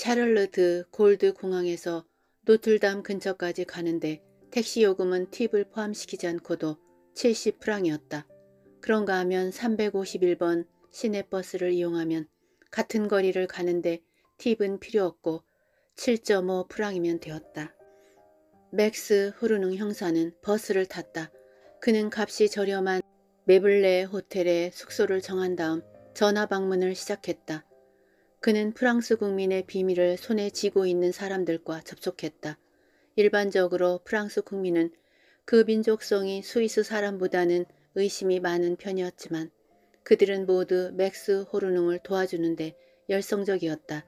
샤를르트 골드 공항에서 노틀담 근처까지 가는데 택시 요금은 팁을 포함시키지 않고도 70프랑이었다. 그런가 하면 351번 시내버스를 이용하면 같은 거리를 가는데 팁은 필요 없고 7.5프랑이면 되었다. 맥스 후르능 형사는 버스를 탔다. 그는 값이 저렴한 메블레 호텔에 숙소를 정한 다음 전화 방문을 시작했다. 그는 프랑스 국민의 비밀을 손에 쥐고 있는 사람들과 접촉했다. 일반적으로 프랑스 국민은 그 민족성이 스위스 사람보다는 의심이 많은 편이었지만 그들은 모두 맥스 호르농을 도와주는데 열성적이었다.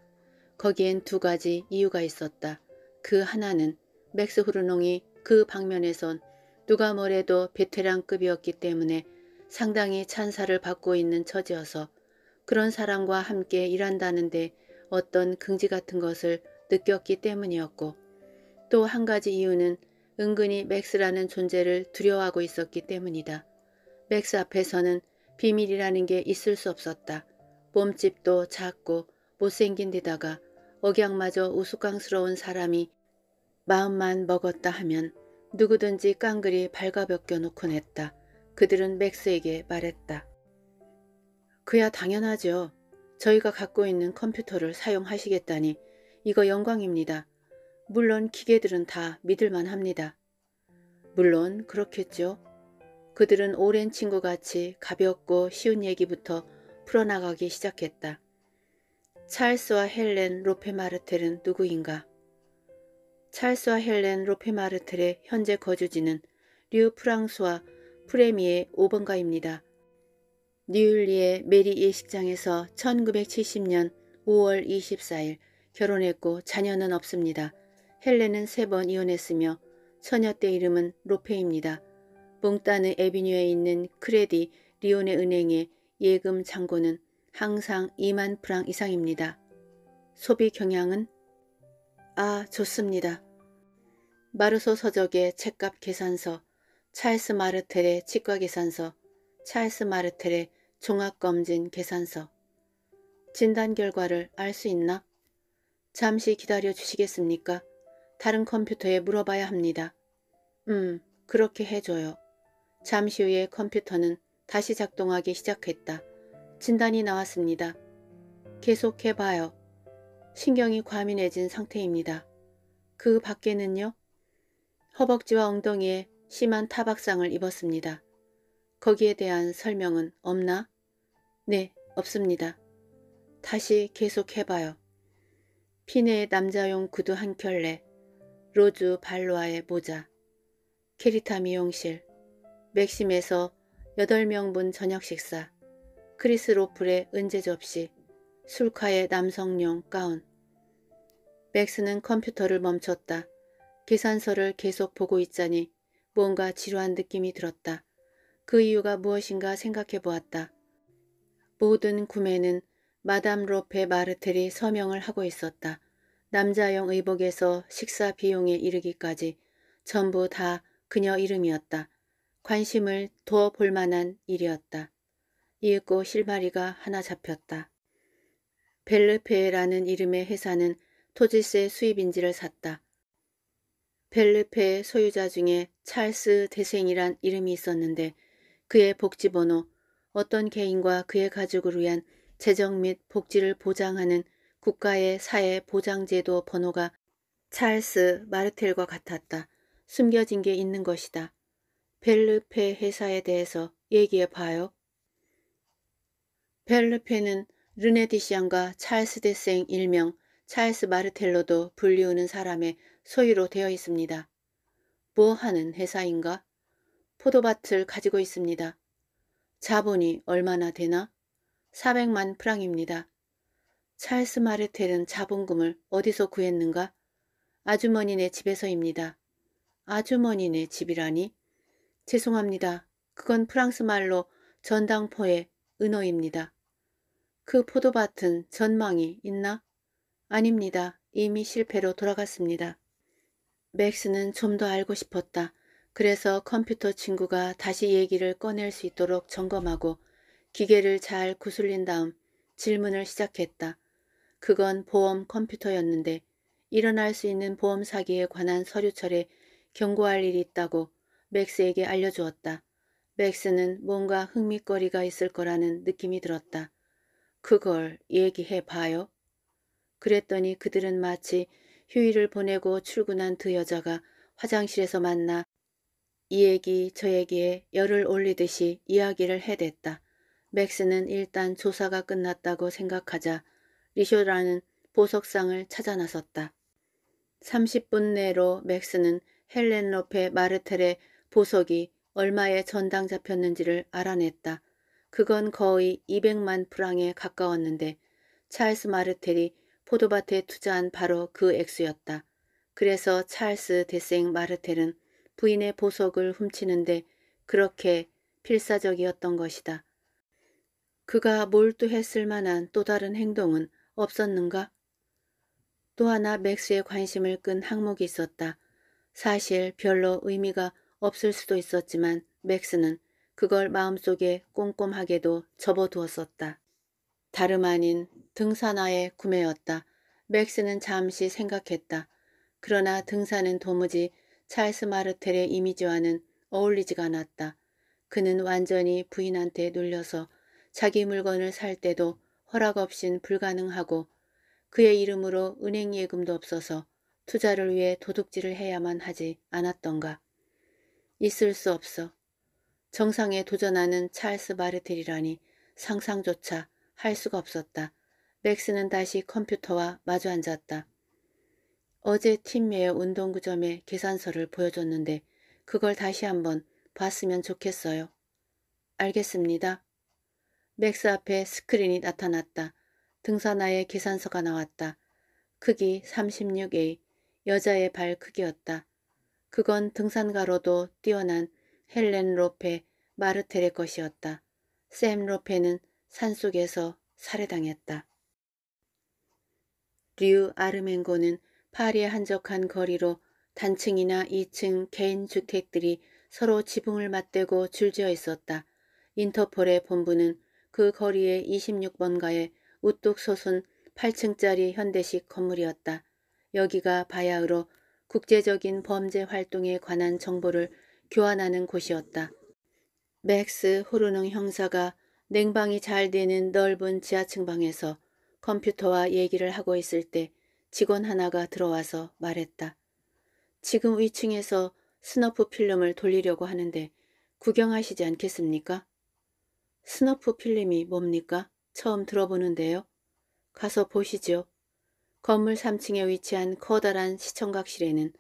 거기엔 두 가지 이유가 있었다. 그 하나는 맥스 호르농이 그 방면에선 누가 뭐래도 베테랑급이었기 때문에 상당히 찬사를 받고 있는 처지여서 그런 사람과 함께 일한다는데 어떤 긍지 같은 것을 느꼈기 때문이었고 또 한 가지 이유는 은근히 맥스라는 존재를 두려워하고 있었기 때문이다. 맥스 앞에서는 비밀이라는 게 있을 수 없었다. 몸집도 작고 못생긴 데다가 억양마저 우스꽝스러운 사람이 마음만 먹었다 하면 누구든지 깡그리 발가벗겨 놓곤 했다. 그들은 맥스에게 말했다. 그야 당연하죠. 저희가 갖고 있는 컴퓨터를 사용하시겠다니 이거 영광입니다. 물론 기계들은 다 믿을만 합니다. 물론 그렇겠죠. 그들은 오랜 친구같이 가볍고 쉬운 얘기부터 풀어나가기 시작했다. 찰스와 헬렌 로페마르텔은 누구인가? 찰스와 헬렌 로페마르텔의 현재 거주지는 류 프랑스와 프레미의 5번가입니다 뉴일리의 메리 예식장에서 1970년 5월 24일 결혼했고 자녀는 없습니다. 헬레는세 번 이혼했으며 처녀 때 이름은 로페입니다. 봉따느 에비뉴에 있는 크레디 리온의 은행에 예금 잔고는 항상 2만 프랑 이상입니다. 소비 경향은 아 좋습니다. 마르소 서적의 책값 계산서, 찰스 마르텔의 치과 계산서, 찰스 마르텔의 종합검진 계산서 진단 결과를 알 수 있나? 잠시 기다려 주시겠습니까? 다른 컴퓨터에 물어봐야 합니다. 음, 그렇게 해줘요. 잠시 후에 컴퓨터는 다시 작동하기 시작했다. 진단이 나왔습니다. 계속해봐요. 신경이 과민해진 상태입니다. 그 밖에는요? 허벅지와 엉덩이에 심한 타박상을 입었습니다. 거기에 대한 설명은 없나? 네, 없습니다. 다시 계속해봐요. 피네 남자용 구두 한 켤레, 로즈 발로아의 모자, 캐리타 미용실, 맥심에서 8명분 저녁 식사, 크리스 로플의 은제 접시, 술카의 남성용 가운. 맥스는 컴퓨터를 멈췄다. 계산서를 계속 보고 있자니 뭔가 지루한 느낌이 들었다. 그 이유가 무엇인가 생각해 보았다. 모든 구매는 마담 로페 마르텔이 서명을 하고 있었다. 남자용 의복에서 식사 비용에 이르기까지 전부 다 그녀 이름이었다. 관심을 더 볼만한 일이었다. 이윽고 실마리가 하나 잡혔다. 벨르페라는 이름의 회사는 토지세 수입인지를 샀다. 벨르페 소유자 중에 찰스 대생이란 이름이 있었는데 그의 복지번호, 어떤 개인과 그의 가족을 위한 재정 및 복지를 보장하는 국가의 사회 보장제도 번호가 찰스 마르텔과 같았다. 숨겨진 게 있는 것이다. 벨르페 회사에 대해서 얘기해 봐요. 벨르페는 르네디시안과 찰스 데생 일명 찰스 마르텔로도 불리우는 사람의 소유로 되어 있습니다. 뭐 하는 회사인가? 포도밭을 가지고 있습니다. 자본이 얼마나 되나? 400만 프랑입니다. 찰스 마르텔은 자본금을 어디서 구했는가? 아주머니네 집에서입니다. 아주머니네 집이라니? 죄송합니다. 그건 프랑스 말로 전당포의 은어입니다. 그 포도밭은 전망이 있나? 아닙니다. 이미 실패로 돌아갔습니다. 맥스는 좀 더 알고 싶었다. 그래서 컴퓨터 친구가 다시 얘기를 꺼낼 수 있도록 점검하고 기계를 잘 구슬린 다음 질문을 시작했다. 그건 보험 컴퓨터였는데 일어날 수 있는 보험 사기에 관한 서류철에 경고할 일이 있다고 맥스에게 알려주었다. 맥스는 뭔가 흥미거리가 있을 거라는 느낌이 들었다. 그걸 얘기해 봐요. 그랬더니 그들은 마치 휴일을 보내고 출근한 두 여자가 화장실에서 만나 이 얘기 저 얘기에 열을 올리듯이 이야기를 해댔다. 맥스는 일단 조사가 끝났다고 생각하자 리쇼라는 보석상을 찾아 나섰다. 30분 내로 맥스는 헬렌 로페 마르텔의 보석이 얼마에 전당 잡혔는지를 알아냈다. 그건 거의 200만 프랑에 가까웠는데 찰스 마르텔이 포도밭에 투자한 바로 그 액수였다. 그래서 찰스 데생 마르텔은 부인의 보석을 훔치는데 그렇게 필사적이었던 것이다. 그가 몰두했을 만한 또 다른 행동은 없었는가? 또 하나 맥스의 관심을 끈 항목이 있었다. 사실 별로 의미가 없을 수도 있었지만 맥스는 그걸 마음속에 꼼꼼하게도 접어두었었다. 다름 아닌 등산화의 구매였다. 맥스는 잠시 생각했다. 그러나 등산은 도무지 찰스 마르텔의 이미지와는 어울리지가 않았다. 그는 완전히 부인한테 눌려서 자기 물건을 살 때도 허락 없인 불가능하고 그의 이름으로 은행 예금도 없어서 투자를 위해 도둑질을 해야만 하지 않았던가. 있을 수 없어. 정상에 도전하는 찰스 마르텔이라니 상상조차 할 수가 없었다. 맥스는 다시 컴퓨터와 마주 앉았다. 어제 팀매의 운동구점에 계산서를 보여줬는데 그걸 다시 한번 봤으면 좋겠어요. 알겠습니다. 맥스 앞에 스크린이 나타났다. 등산화의 계산서가 나왔다. 크기 36A, 여자의 발 크기였다. 그건 등산가로도 뛰어난 헬렌 로페 마르텔의 것이었다. 샘 로페는 산속에서 살해당했다. 류 아르맹고는 파리의 한적한 거리로 단층이나 2층 개인주택들이 서로 지붕을 맞대고 줄지어 있었다. 인터폴의 본부는 그 거리의 26번가에 우뚝 솟은 8층짜리 현대식 건물이었다. 여기가 바야흐로 국제적인 범죄 활동에 관한 정보를 교환하는 곳이었다. 맥스 호르능 형사가 냉방이 잘 되는 넓은 지하층 방에서 컴퓨터와 얘기를 하고 있을 때 직원 하나가 들어와서 말했다. 지금 위층에서 스너프 필름을 돌리려고 하는데 구경하시지 않겠습니까? 스너프 필름이 뭡니까? 처음 들어보는데요. 가서 보시죠. 건물 3층에 위치한 커다란 시청각실에는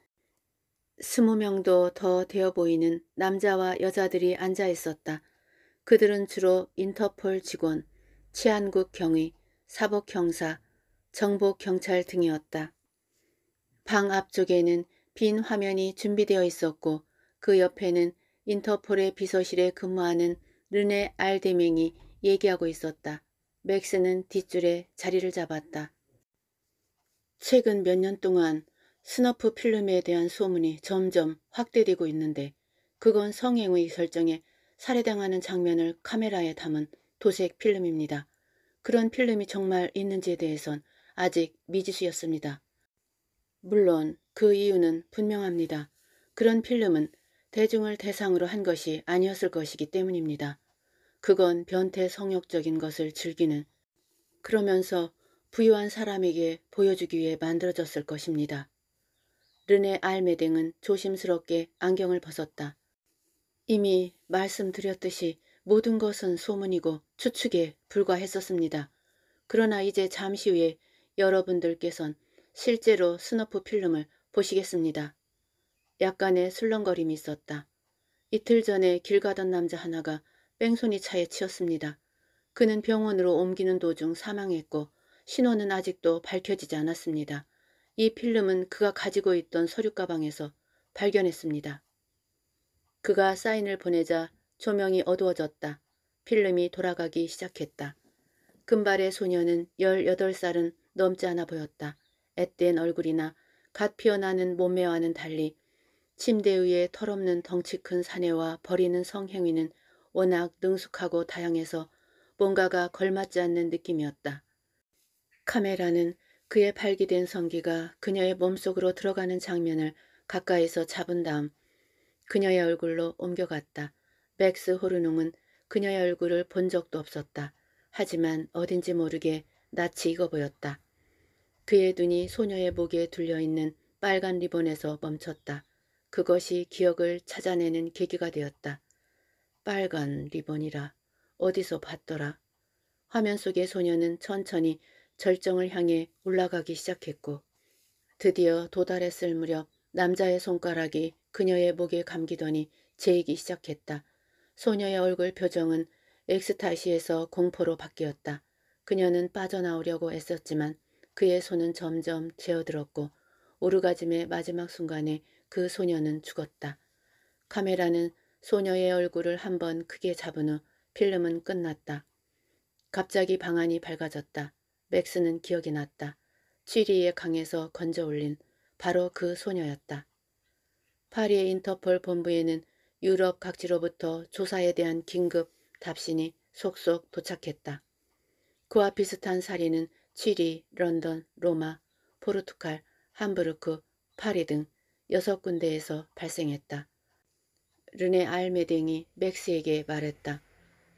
20명도 더 되어 보이는 남자와 여자들이 앉아 있었다. 그들은 주로 인터폴 직원, 치안국 경위, 사복 형사, 정복 경찰 등이었다. 방 앞쪽에는 빈 화면이 준비되어 있었고 그 옆에는 인터폴의 비서실에 근무하는 르네 알데맹이 얘기하고 있었다. 맥스는 뒷줄에 자리를 잡았다. 최근 몇 년 동안 스너프 필름에 대한 소문이 점점 확대되고 있는데 그건 성행위 설정에 살해당하는 장면을 카메라에 담은 도색 필름입니다. 그런 필름이 정말 있는지에 대해선 아직 미지수였습니다. 물론 그 이유는 분명합니다. 그런 필름은 대중을 대상으로 한 것이 아니었을 것이기 때문입니다. 그건 변태 성욕적인 것을 즐기는 그러면서 부유한 사람에게 보여주기 위해 만들어졌을 것입니다. 르네 알메댕은 조심스럽게 안경을 벗었다. 이미 말씀드렸듯이 모든 것은 소문이고 추측에 불과했었습니다. 그러나 이제 잠시 후에 여러분들께선 실제로 스너프 필름을 보시겠습니다. 약간의 술렁거림이 있었다. 이틀 전에 길 가던 남자 하나가 뺑소니 차에 치였습니다. 그는 병원으로 옮기는 도중 사망했고 신원은 아직도 밝혀지지 않았습니다. 이 필름은 그가 가지고 있던 서류 가방에서 발견했습니다. 그가 사인을 보내자 조명이 어두워졌다. 필름이 돌아가기 시작했다. 금발의 소녀는 18살은 넘지 않아 보였다. 앳된 얼굴이나 갓 피어나는 몸매와는 달리 침대 위에 털없는 덩치 큰 사내와 버리는 성행위는 워낙 능숙하고 다양해서 뭔가가 걸맞지 않는 느낌이었다. 카메라는 그의 발기된 성기가 그녀의 몸속으로 들어가는 장면을 가까이서 잡은 다음 그녀의 얼굴로 옮겨갔다. 맥스 호르농은 그녀의 얼굴을 본 적도 없었다. 하지만 어딘지 모르게 낯이 익어 보였다. 그의 눈이 소녀의 목에 둘려있는 빨간 리본에서 멈췄다. 그것이 기억을 찾아내는 계기가 되었다. 빨간 리본이라 어디서 봤더라. 화면 속의 소녀는 천천히 절정을 향해 올라가기 시작했고 드디어 도달했을 무렵 남자의 손가락이 그녀의 목에 감기더니 재이기 시작했다. 소녀의 얼굴 표정은 엑스타시에서 공포로 바뀌었다. 그녀는 빠져나오려고 애썼지만 그의 손은 점점 재어들었고 오르가즘의 마지막 순간에 그 소녀는 죽었다. 카메라는 소녀의 얼굴을 한 번 크게 잡은 후 필름은 끝났다. 갑자기 방안이 밝아졌다. 맥스는 기억이 났다. 취리의 강에서 건져 올린 바로 그 소녀였다. 파리의 인터폴 본부에는 유럽 각지로부터 조사에 대한 긴급 답신이 속속 도착했다. 그와 비슷한 사례는 취리, 런던, 로마, 포르투갈, 함부르크, 파리 등 6군데에서 발생했다. 르네 알메댕이 맥스에게 말했다.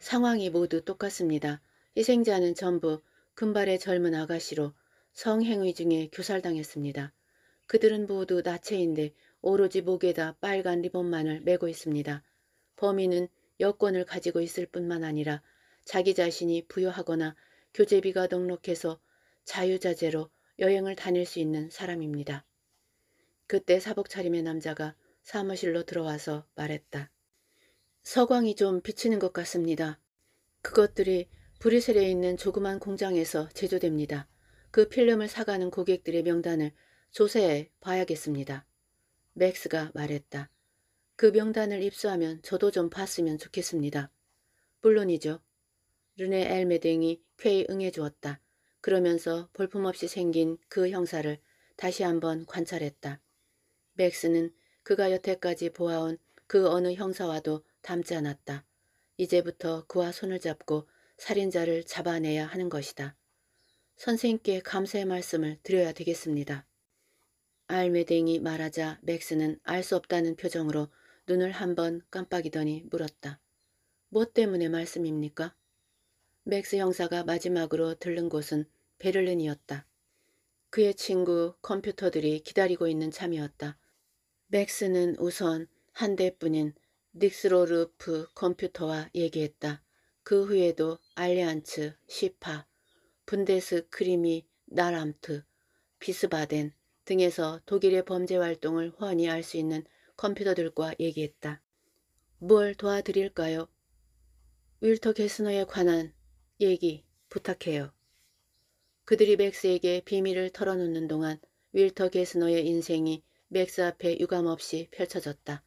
상황이 모두 똑같습니다. 희생자는 전부 금발의 젊은 아가씨로 성행위 중에 교살당했습니다. 그들은 모두 나체인데 오로지 목에다 빨간 리본만을 메고 있습니다. 범인은 여권을 가지고 있을 뿐만 아니라 자기 자신이 부여하거나 교제비가 넉넉해서 자유자재로 여행을 다닐 수 있는 사람입니다. 그때 사복 차림의 남자가 사무실로 들어와서 말했다. 서광이 좀 비치는 것 같습니다. 그것들이 브뤼셀에 있는 조그만 공장에서 제조됩니다. 그 필름을 사가는 고객들의 명단을 조세해 봐야겠습니다. 맥스가 말했다. 그 명단을 입수하면 저도 좀 봤으면 좋겠습니다. 물론이죠. 르네 엘메댕이 쾌히 응해 주었다. 그러면서 볼품없이 생긴 그 형사를 다시 한번 관찰했다. 맥스는 그가 여태까지 보아온 그 어느 형사와도 닮지 않았다. 이제부터 그와 손을 잡고 살인자를 잡아내야 하는 것이다. 선생님께 감사의 말씀을 드려야 되겠습니다. 알메댕이 말하자 맥스는 알 수 없다는 표정으로 눈을 한번 깜빡이더니 물었다. 뭐 때문에 말씀입니까? 맥스 형사가 마지막으로 들른 곳은 베를린이었다. 그의 친구 컴퓨터들이 기다리고 있는 참이었다. 맥스는 우선 한 대뿐인 닉스로르프 컴퓨터와 얘기했다. 그 후에도 알리안츠, 시파, 분데스 크리미, 나람트, 비스바덴 등에서 독일의 범죄 활동을 훤히 알 수 있는 컴퓨터들과 얘기했다. 뭘 도와드릴까요? 윌터 게스너에 관한 얘기 부탁해요. 그들이 맥스에게 비밀을 털어놓는 동안 윌터 게스너의 인생이 맥스 앞에 유감없이 펼쳐졌다.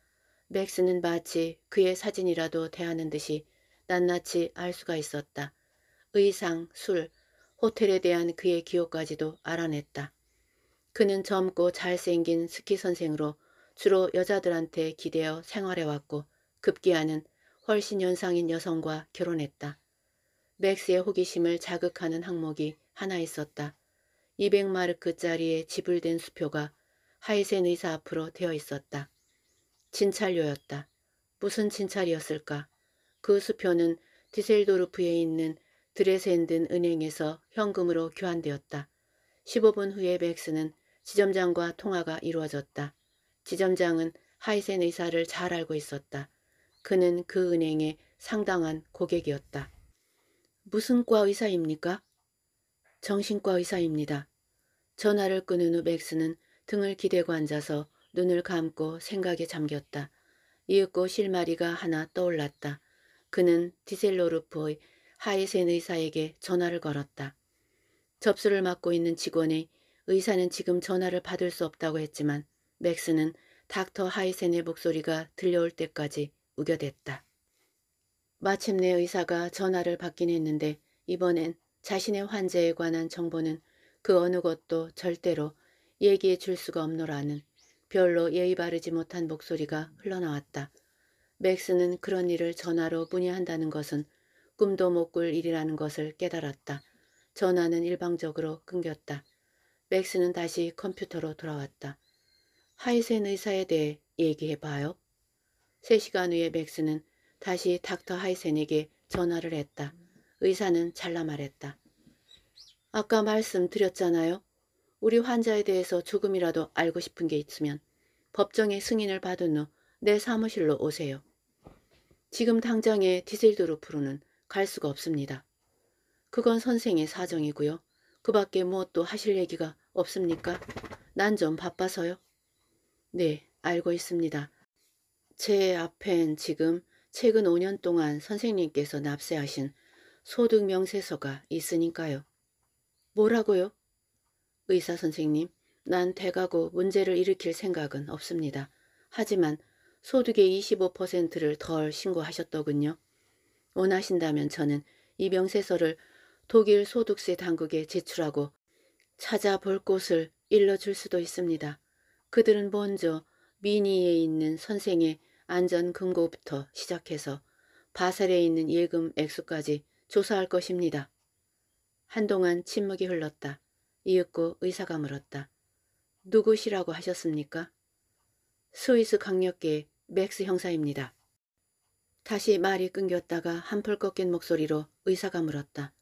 맥스는 마치 그의 사진이라도 대하는 듯이 낱낱이 알 수가 있었다. 의상, 술, 호텔에 대한 그의 기억까지도 알아냈다. 그는 젊고 잘생긴 스키 선생으로 주로 여자들한테 기대어 생활해왔고 급기야는 훨씬 연상인 여성과 결혼했다. 맥스의 호기심을 자극하는 항목이 하나 있었다. 200마르크짜리의 지불된 수표가 하이센 의사 앞으로 되어 있었다. 진찰료였다. 무슨 진찰이었을까? 그 수표는 디셀도르프에 있는 드레센든 은행에서 현금으로 교환되었다. 15분 후에 백스는 지점장과 통화가 이루어졌다. 지점장은 하이센 의사를 잘 알고 있었다. 그는 그 은행의 상당한 고객이었다. 무슨 과 의사입니까? 정신과 의사입니다. 전화를 끊은 후 맥스는 등을 기대고 앉아서 눈을 감고 생각에 잠겼다. 이윽고 실마리가 하나 떠올랐다. 그는 디셀로르프의 하이센 의사에게 전화를 걸었다. 접수를 맡고 있는 직원의 의사는 지금 전화를 받을 수 없다고 했지만 맥스는 닥터 하이센의 목소리가 들려올 때까지 우겨댔다. 마침내 의사가 전화를 받긴 했는데 이번엔 자신의 환자에 관한 정보는 그 어느 것도 절대로 얘기해 줄 수가 없노라는 별로 예의 바르지 못한 목소리가 흘러나왔다. 맥스는 그런 일을 전화로 문의한다는 것은 꿈도 못 꿀 일이라는 것을 깨달았다. 전화는 일방적으로 끊겼다. 맥스는 다시 컴퓨터로 돌아왔다. 하이센 의사에 대해 얘기해봐요. 3시간 후에 맥스는 다시 닥터 하이센에게 전화를 했다. 의사는 잘라 말했다. 아까 말씀드렸잖아요. 우리 환자에 대해서 조금이라도 알고 싶은 게 있으면 법정의 승인을 받은 후 내 사무실로 오세요. 지금 당장에 디셀도르프로는 갈 수가 없습니다. 그건 선생의 사정이고요. 그 밖에 무엇도 하실 얘기가 없습니까? 난 좀 바빠서요. 네, 알고 있습니다. 제 앞엔 지금 최근 5년 동안 선생님께서 납세하신 소득명세서가 있으니까요. 뭐라고요? 의사 선생님, 난 대가고 문제를 일으킬 생각은 없습니다. 하지만 소득의 25%를 덜 신고하셨더군요. 원하신다면 저는 이 명세서를 독일 소득세 당국에 제출하고 찾아볼 곳을 일러줄 수도 있습니다. 그들은 먼저 미니에 있는 선생의 안전금고부터 시작해서 바셀에 있는 예금 액수까지 조사할 것입니다. 한동안 침묵이 흘렀다. 이윽고 의사가 물었다. 누구시라고 하셨습니까? 스위스 강력계 맥스 형사입니다. 다시 말이 끊겼다가 한풀 꺾인 목소리로 의사가 물었다.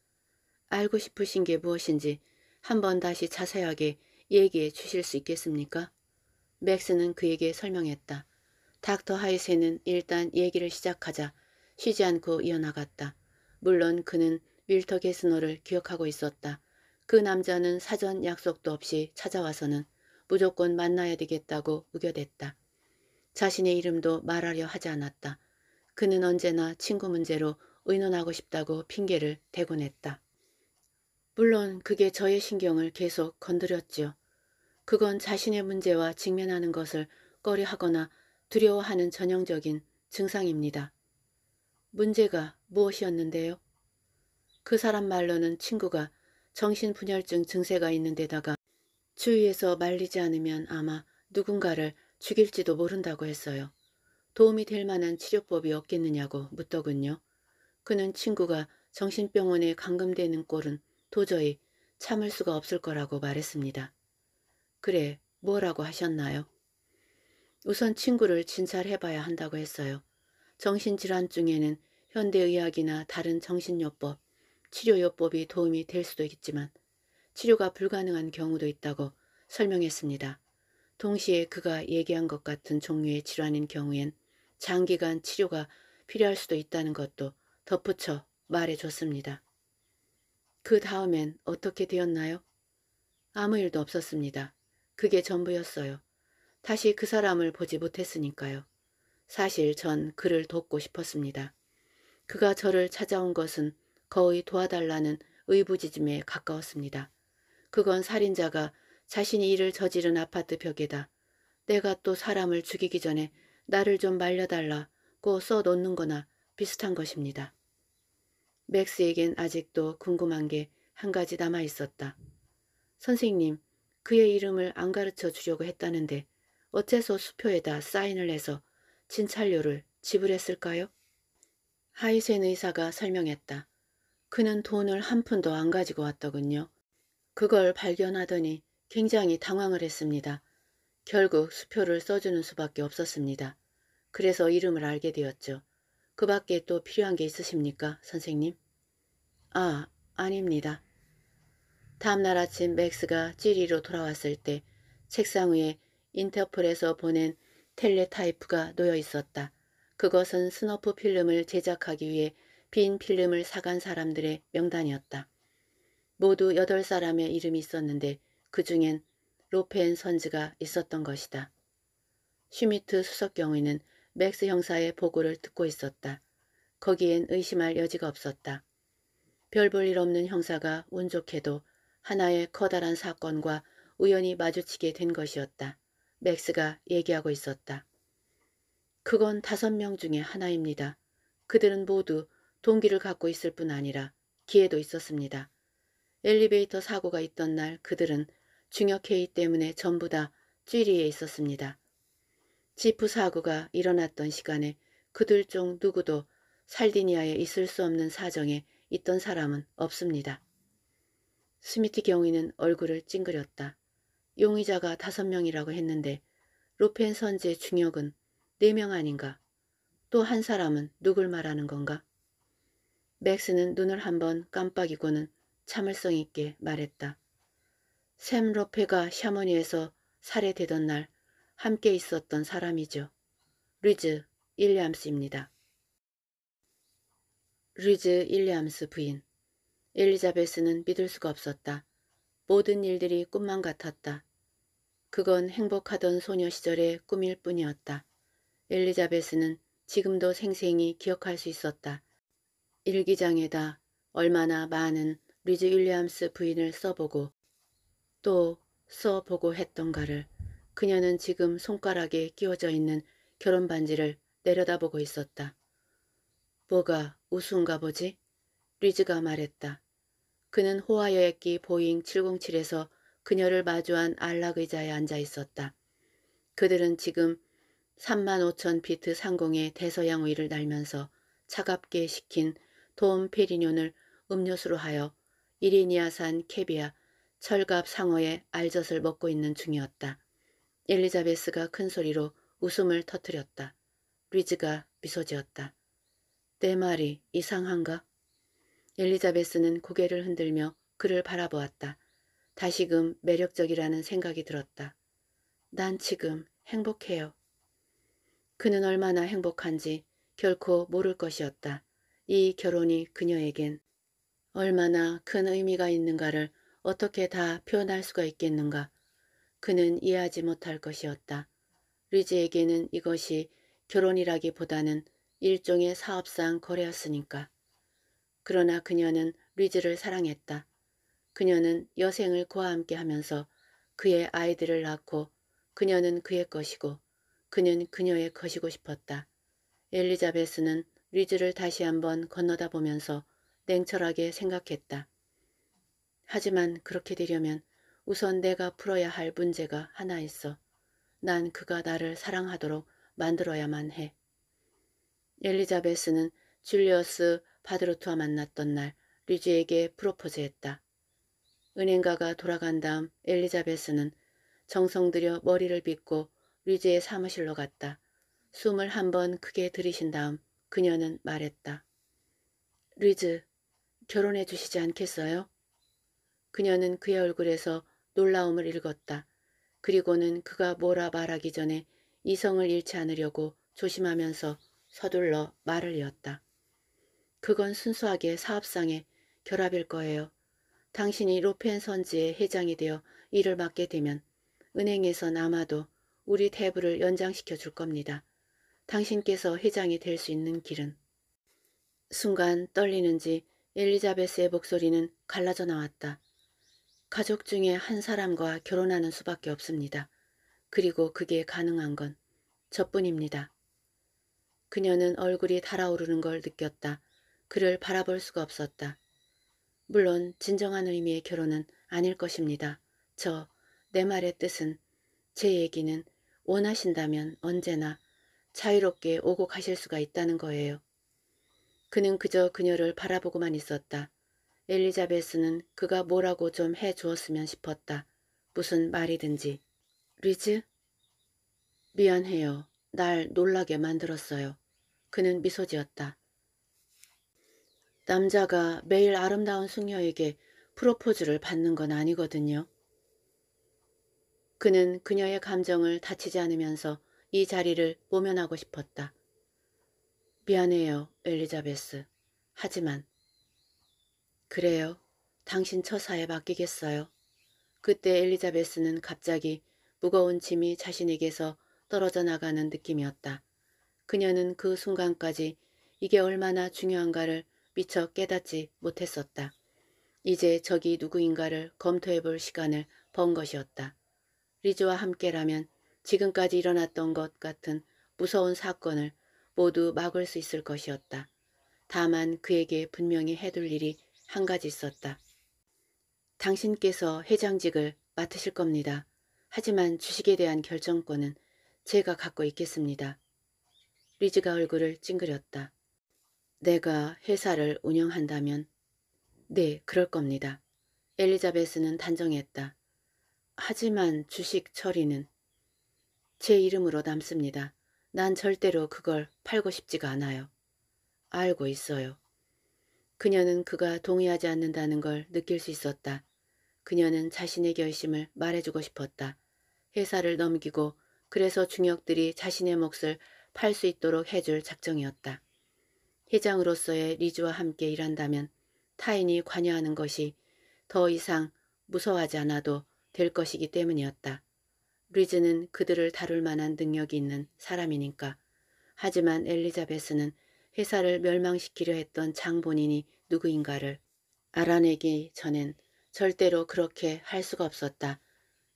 알고 싶으신 게 무엇인지 한번 다시 자세하게 얘기해 주실 수 있겠습니까? 맥스는 그에게 설명했다. 닥터 하이센은 일단 얘기를 시작하자 쉬지 않고 이어나갔다. 물론 그는 윌터 게스너를 기억하고 있었다. 그 남자는 사전 약속도 없이 찾아와서는 무조건 만나야 되겠다고 우겨댔다. 자신의 이름도 말하려 하지 않았다. 그는 언제나 친구 문제로 의논하고 싶다고 핑계를 대곤 했다. 물론 그게 저의 신경을 계속 건드렸지요. 그건 자신의 문제와 직면하는 것을 꺼려하거나 두려워하는 전형적인 증상입니다. 문제가 무엇이었는데요? 그 사람 말로는 친구가 정신분열증 증세가 있는 데다가 주위에서 말리지 않으면 아마 누군가를 죽일지도 모른다고 했어요. 도움이 될 만한 치료법이 없겠느냐고 묻더군요. 그는 친구가 정신병원에 감금되는 꼴은 도저히 참을 수가 없을 거라고 말했습니다. 그래, 뭐라고 하셨나요? 우선 친구를 진찰해봐야 한다고 했어요. 정신질환 중에는 현대의학이나 다른 정신요법, 치료요법이 도움이 될 수도 있지만 치료가 불가능한 경우도 있다고 설명했습니다. 동시에 그가 얘기한 것 같은 종류의 질환인 경우엔 장기간 치료가 필요할 수도 있다는 것도 덧붙여 말해줬습니다. 그 다음엔 어떻게 되었나요? 아무 일도 없었습니다. 그게 전부였어요. 다시 그 사람을 보지 못했으니까요. 사실 전 그를 돕고 싶었습니다. 그가 저를 찾아온 것은 거의 도와달라는 의부지짐에 가까웠습니다. 그건 살인자가 자신이 일을 저지른 아파트 벽에다 내가 또 사람을 죽이기 전에 나를 좀 말려달라고 써놓는 거나 비슷한 것입니다. 맥스에겐 아직도 궁금한 게 한 가지 남아있었다. 선생님, 그의 이름을 안 가르쳐 주려고 했다는데 어째서 수표에다 사인을 해서 진찰료를 지불했을까요? 하이센 의사가 설명했다. 그는 돈을 한 푼도 안 가지고 왔더군요. 그걸 발견하더니 굉장히 당황을 했습니다. 결국 수표를 써주는 수밖에 없었습니다. 그래서 이름을 알게 되었죠. 그 밖에 또 필요한 게 있으십니까, 선생님? 아, 아닙니다. 다음날 아침 맥스가 찌리로 돌아왔을 때 책상 위에 인터폴에서 보낸 텔레타이프가 놓여 있었다. 그것은 스너프 필름을 제작하기 위해 빈 필름을 사간 사람들의 명단이었다. 모두 여덟 사람의 이름이 있었는데 그 중엔 로펜 선즈가 있었던 것이다. 슈미트 수석 경위는 맥스 형사의 보고를 듣고 있었다. 거기엔 의심할 여지가 없었다. 별 볼 일 없는 형사가 운 좋게도 하나의 커다란 사건과 우연히 마주치게 된 것이었다. 맥스가 얘기하고 있었다. 그건 다섯 명 중에 하나입니다. 그들은 모두 동기를 갖고 있을 뿐 아니라 기회도 있었습니다. 엘리베이터 사고가 있던 날 그들은 중역회의 때문에 전부 다쥐리에 있었습니다. 지프 사고가 일어났던 시간에 그들 중 누구도 살디니아에 있을 수 없는 사정에 있던 사람은 없습니다. 스미트 경위는 얼굴을 찡그렸다. 용의자가 다섯 명이라고 했는데 로펜 선지의 중역은 네명 아닌가? 또 한 사람은 누굴 말하는 건가? 맥스는 눈을 한번 깜빡이고는 참을성 있게 말했다. 샘 로페가 샤머니에서 살해되던 날 함께 있었던 사람이죠. 리즈 일리암스입니다. 리즈 일리암스 부인 엘리자베스는 믿을 수가 없었다. 모든 일들이 꿈만 같았다. 그건 행복하던 소녀 시절의 꿈일 뿐이었다. 엘리자베스는 지금도 생생히 기억할 수 있었다. 일기장에다 얼마나 많은 리즈 윌리엄스 부인을 써보고 또 써보고 했던가를 그녀는 지금 손가락에 끼워져 있는 결혼 반지를 내려다보고 있었다. 뭐가 우스운가 보지? 리즈가 말했다. 그는 호화여객기 보잉 707에서 그녀를 마주한 안락의자에 앉아 있었다. 그들은 지금 3만 5천 피트 상공의 대서양 위를 날면서 차갑게 식힌 돔 페리뇽을 음료수로 하여 이리니아산 캐비아, 철갑 상어의 알젓을 먹고 있는 중이었다. 엘리자베스가 큰 소리로 웃음을 터뜨렸다. 리즈가 미소 지었다. 내 말이 이상한가? 엘리자베스는 고개를 흔들며 그를 바라보았다. 다시금 매력적이라는 생각이 들었다. 난 지금 행복해요. 그는 얼마나 행복한지 결코 모를 것이었다. 이 결혼이 그녀에겐 얼마나 큰 의미가 있는가를 어떻게 다 표현할 수가 있겠는가. 그는 이해하지 못할 것이었다. 리즈에게는 이것이 결혼이라기보다는 일종의 사업상 거래였으니까. 그러나 그녀는 리즈를 사랑했다. 그녀는 여생을 그와 함께 하면서 그의 아이들을 낳고 그녀는 그의 것이고 그는 그녀의 것이고 싶었다. 엘리자베스는 리즈를 다시 한번 건너다 보면서 냉철하게 생각했다. 하지만 그렇게 되려면 우선 내가 풀어야 할 문제가 하나 있어. 난 그가 나를 사랑하도록 만들어야만 해. 엘리자베스는 줄리어스 바드로트와 만났던 날 리즈에게 프로포즈했다. 은행가가 돌아간 다음 엘리자베스는 정성 들여 머리를 빗고 리즈의 사무실로 갔다. 숨을 한 번 크게 들이신 다음 그녀는 말했다. 리즈, 결혼해 주시지 않겠어요? 그녀는 그의 얼굴에서 놀라움을 읽었다. 그리고는 그가 뭐라 말하기 전에 이성을 잃지 않으려고 조심하면서 서둘러 말을 이었다. 그건 순수하게 사업상의 결합일 거예요. 당신이 로펜 선지의 회장이 되어 일을 맡게 되면 은행에서 남아도 우리 대부를 연장시켜 줄 겁니다. 당신께서 회장이 될 수 있는 길은 순간 떨리는지 엘리자베스의 목소리는 갈라져 나왔다. 가족 중에 한 사람과 결혼하는 수밖에 없습니다. 그리고 그게 가능한 건 저뿐입니다. 그녀는 얼굴이 달아오르는 걸 느꼈다. 그를 바라볼 수가 없었다. 물론 진정한 의미의 결혼은 아닐 것입니다. 저, 내 말의 뜻은, 제 얘기는 원하신다면 언제나 자유롭게 오고 가실 수가 있다는 거예요. 그는 그저 그녀를 바라보고만 있었다. 엘리자베스는 그가 뭐라고 좀 해주었으면 싶었다. 무슨 말이든지. 리즈? 미안해요. 날 놀라게 만들었어요. 그는 미소 지었다. 남자가 매일 아름다운 숙녀에게 프로포즈를 받는 건 아니거든요. 그는 그녀의 감정을 다치지 않으면서 이 자리를 모면하고 싶었다. 미안해요, 엘리자베스. 하지만 그래요. 당신 처사에 맡기겠어요. 그때 엘리자베스는 갑자기 무거운 짐이 자신에게서 떨어져 나가는 느낌이었다. 그녀는 그 순간까지 이게 얼마나 중요한가를 미처 깨닫지 못했었다. 이제 저기 누구인가를 검토해볼 시간을 번 것이었다. 리즈와 함께라면 지금까지 일어났던 것 같은 무서운 사건을 모두 막을 수 있을 것이었다. 다만 그에게 분명히 해둘 일이 한 가지 있었다. 당신께서 회장직을 맡으실 겁니다. 하지만 주식에 대한 결정권은 제가 갖고 있겠습니다. 리즈가 얼굴을 찡그렸다. 내가 회사를 운영한다면 네, 그럴 겁니다. 엘리자베스는 단정했다. 하지만 주식 처리는 제 이름으로 남습니다. 난 절대로 그걸 팔고 싶지가 않아요. 알고 있어요. 그녀는 그가 동의하지 않는다는 걸 느낄 수 있었다. 그녀는 자신의 결심을 말해주고 싶었다. 회사를 넘기고 그래서 중역들이 자신의 몫을 팔 수 있도록 해줄 작정이었다. 회장으로서의 리즈와 함께 일한다면 타인이 관여하는 것이 더 이상 무서워하지 않아도 될 것이기 때문이었다. 리즈는 그들을 다룰 만한 능력이 있는 사람이니까. 하지만 엘리자베스는 회사를 멸망시키려 했던 장본인이 누구인가를 알아내기 전엔 절대로 그렇게 할 수가 없었다.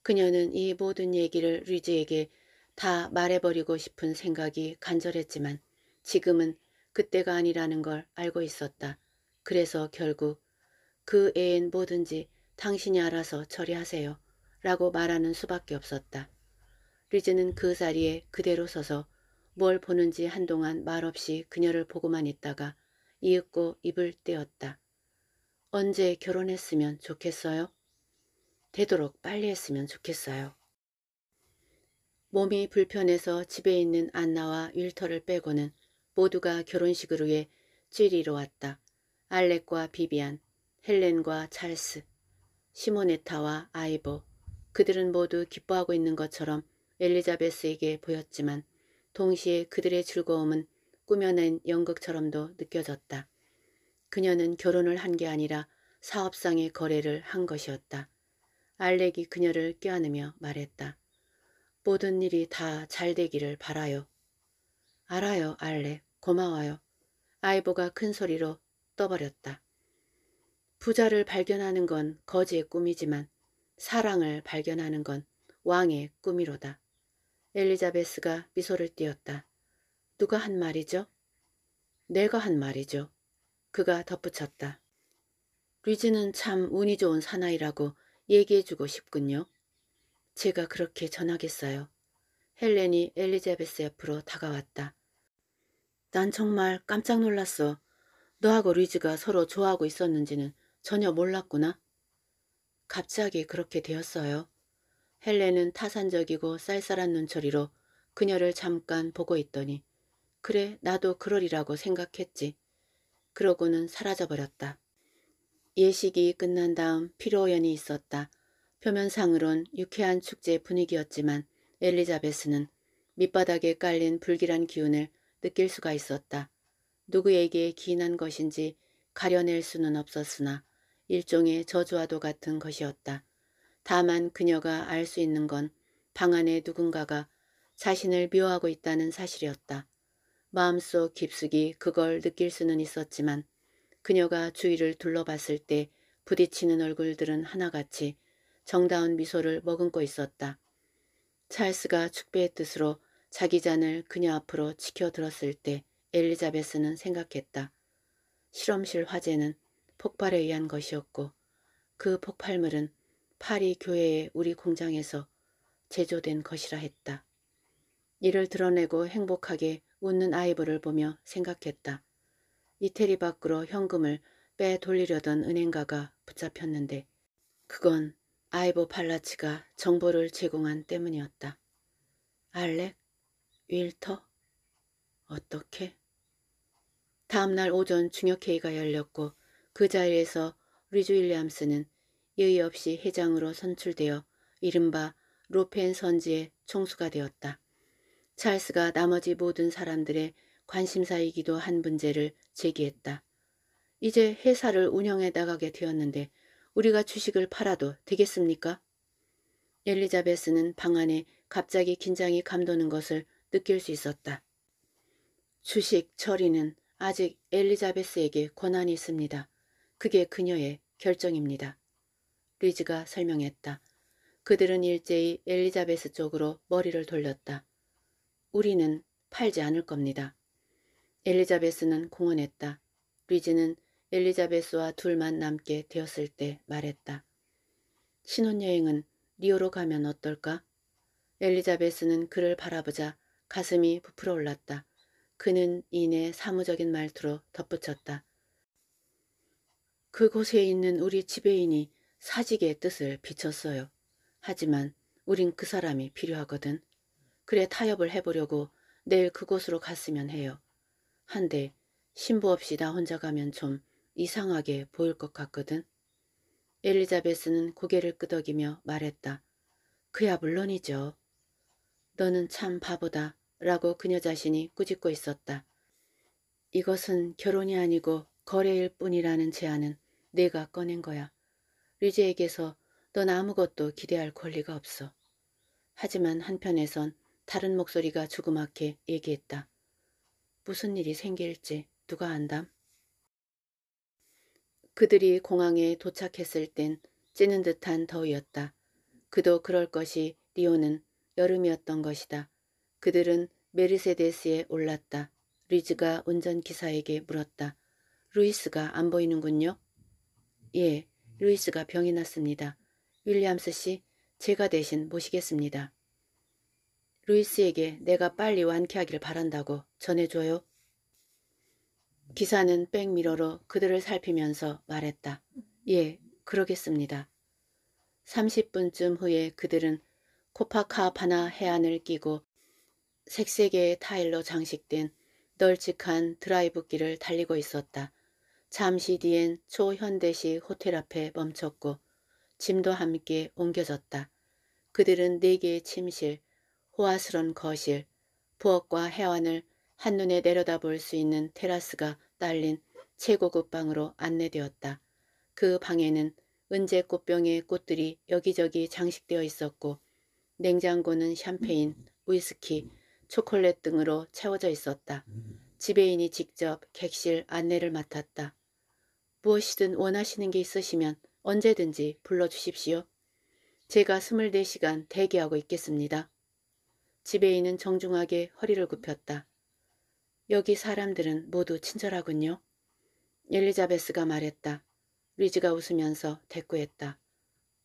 그녀는 이 모든 얘기를 리즈에게 다 말해버리고 싶은 생각이 간절했지만 지금은 그때가 아니라는 걸 알고 있었다. 그래서 결국 그 애엔 뭐든지 당신이 알아서 처리하세요. 라고 말하는 수밖에 없었다. 리즈는 그 자리에 그대로 서서 뭘 보는지 한동안 말없이 그녀를 보고만 있다가 이윽고 입을 떼었다. 언제 결혼했으면 좋겠어요? 되도록 빨리 했으면 좋겠어요. 몸이 불편해서 집에 있는 안나와 윌터를 빼고는 모두가 결혼식을 위해 찌리로 왔다. 알렉과 비비안, 헬렌과 찰스, 시모네타와 아이보, 그들은 모두 기뻐하고 있는 것처럼 엘리자베스에게 보였지만 동시에 그들의 즐거움은 꾸며낸 연극처럼도 느껴졌다. 그녀는 결혼을 한 게 아니라 사업상의 거래를 한 것이었다. 알렉이 그녀를 껴안으며 말했다. 모든 일이 다 잘 되기를 바라요. 알아요, 알렉. 고마워요. 아이보가 큰 소리로 떠버렸다. 부자를 발견하는 건 거지의 꿈이지만 사랑을 발견하는 건 왕의 꿈이로다. 엘리자베스가 미소를 띄었다. 누가 한 말이죠? 내가 한 말이죠. 그가 덧붙였다. 리즈는 참 운이 좋은 사나이라고 얘기해주고 싶군요. 제가 그렇게 전하겠어요. 헬렌이 엘리자베스 옆으로 다가왔다. 난 정말 깜짝 놀랐어. 너하고 리즈가 서로 좋아하고 있었는지는 전혀 몰랐구나. 갑자기 그렇게 되었어요. 헬레는 타산적이고 쌀쌀한 눈초리로 그녀를 잠깐 보고 있더니 그래 나도 그러리라고 생각했지. 그러고는 사라져버렸다. 예식이 끝난 다음 피로연이 있었다. 표면상으론 유쾌한 축제 분위기였지만 엘리자베스는 밑바닥에 깔린 불길한 기운을 느낄 수가 있었다. 누구에게 기인한 것인지 가려낼 수는 없었으나 일종의 저주와도 같은 것이었다. 다만 그녀가 알 수 있는 건 방 안에 누군가가 자신을 미워하고 있다는 사실이었다. 마음속 깊숙이 그걸 느낄 수는 있었지만 그녀가 주위를 둘러봤을 때 부딪히는 얼굴들은 하나같이 정다운 미소를 머금고 있었다. 찰스가 축배의 뜻으로 자기 잔을 그녀 앞으로 치켜들었을 때 엘리자베스는 생각했다. 실험실 화재는 폭발에 의한 것이었고 그 폭발물은 파리 교회의 우리 공장에서 제조된 것이라 했다. 이를 드러내고 행복하게 웃는 아이브를 보며 생각했다. 이태리 밖으로 현금을 빼돌리려던 은행가가 붙잡혔는데 그건 아이보 팔라치가 정보를 제공한 때문이었다. 알렉? 윌터? 어떻게? 다음날 오전 중역회의가 열렸고 그 자리에서 리주 윌리엄스는 예의 없이 회장으로 선출되어 이른바 로펜 선지의 총수가 되었다. 찰스가 나머지 모든 사람들의 관심사이기도 한 문제를 제기했다. 이제 회사를 운영해 나가게 되었는데 우리가 주식을 팔아도 되겠습니까? 엘리자베스는 방 안에 갑자기 긴장이 감도는 것을 느낄 수 있었다. 주식 처리는 아직 엘리자베스에게 권한이 있습니다. 그게 그녀의 결정입니다. 리즈가 설명했다. 그들은 일제히 엘리자베스 쪽으로 머리를 돌렸다. 우리는 팔지 않을 겁니다. 엘리자베스는 공언했다. 리즈는 엘리자베스와 둘만 남게 되었을 때 말했다. 신혼여행은 리오로 가면 어떨까? 엘리자베스는 그를 바라보자 가슴이 부풀어 올랐다. 그는 이내 사무적인 말투로 덧붙였다. 그곳에 있는 우리 지배인이 사직의 뜻을 비쳤어요. 하지만 우린 그 사람이 필요하거든. 그래 타협을 해보려고 내일 그곳으로 갔으면 해요. 한데 신부 없이 나 혼자 가면 좀 이상하게 보일 것 같거든. 엘리자베스는 고개를 끄덕이며 말했다. 그야 물론이죠. 너는 참 바보다 라고 그녀 자신이 꾸짖고 있었다. 이것은 결혼이 아니고 거래일 뿐이라는 제안은 내가 꺼낸 거야. 리제에게서 넌 아무것도 기대할 권리가 없어. 하지만 한편에선 다른 목소리가 조그맣게 얘기했다. 무슨 일이 생길지 누가 안담? 그들이 공항에 도착했을 땐 찌는 듯한 더위였다. 그도 그럴 것이 리오는 여름이었던 것이다. 그들은 메르세데스에 올랐다. 리즈가 운전기사에게 물었다. 루이스가 안 보이는군요. 예, 루이스가 병이 났습니다. 윌리엄스 씨, 제가 대신 모시겠습니다. 루이스에게 내가 빨리 완쾌하길 바란다고 전해줘요. 기사는 백미러로 그들을 살피면서 말했다. 예, 그러겠습니다. 30분쯤 후에 그들은 코파카파나 해안을 끼고 색색의 타일로 장식된 널찍한 드라이브길을 달리고 있었다. 잠시 뒤엔 초현대식 호텔 앞에 멈췄고 짐도 함께 옮겨졌다. 그들은 네 개의 침실, 호화스런 거실, 부엌과 해안을 한눈에 내려다볼 수 있는 테라스가 딸린 최고급 방으로 안내되었다. 그 방에는 은재 꽃병의 꽃들이 여기저기 장식되어 있었고 냉장고는 샴페인, 위스키, 초콜릿 등으로 채워져 있었다. 지배인이 직접 객실 안내를 맡았다. 무엇이든 원하시는 게 있으시면 언제든지 불러주십시오. 제가 24시간 대기하고 있겠습니다. 지배인은 정중하게 허리를 굽혔다. 여기 사람들은 모두 친절하군요. 엘리자베스가 말했다. 리즈가 웃으면서 대꾸했다.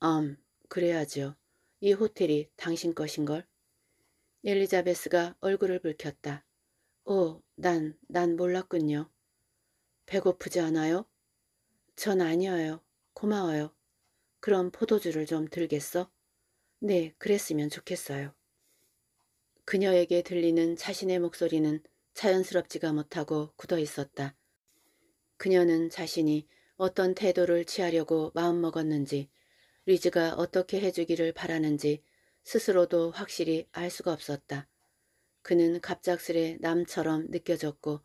음, 그래야죠. 이 호텔이 당신 것인걸? 엘리자베스가 얼굴을 붉혔다. 오, 난, 난 몰랐군요. 배고프지 않아요? 전 아니어요. 고마워요. 그럼 포도주를 좀 들겠어? 네, 그랬으면 좋겠어요. 그녀에게 들리는 자신의 목소리는 자연스럽지가 못하고 굳어 있었다. 그녀는 자신이 어떤 태도를 취하려고 마음먹었는지 리즈가 어떻게 해주기를 바라는지 스스로도 확실히 알 수가 없었다. 그는 갑작스레 남처럼 느껴졌고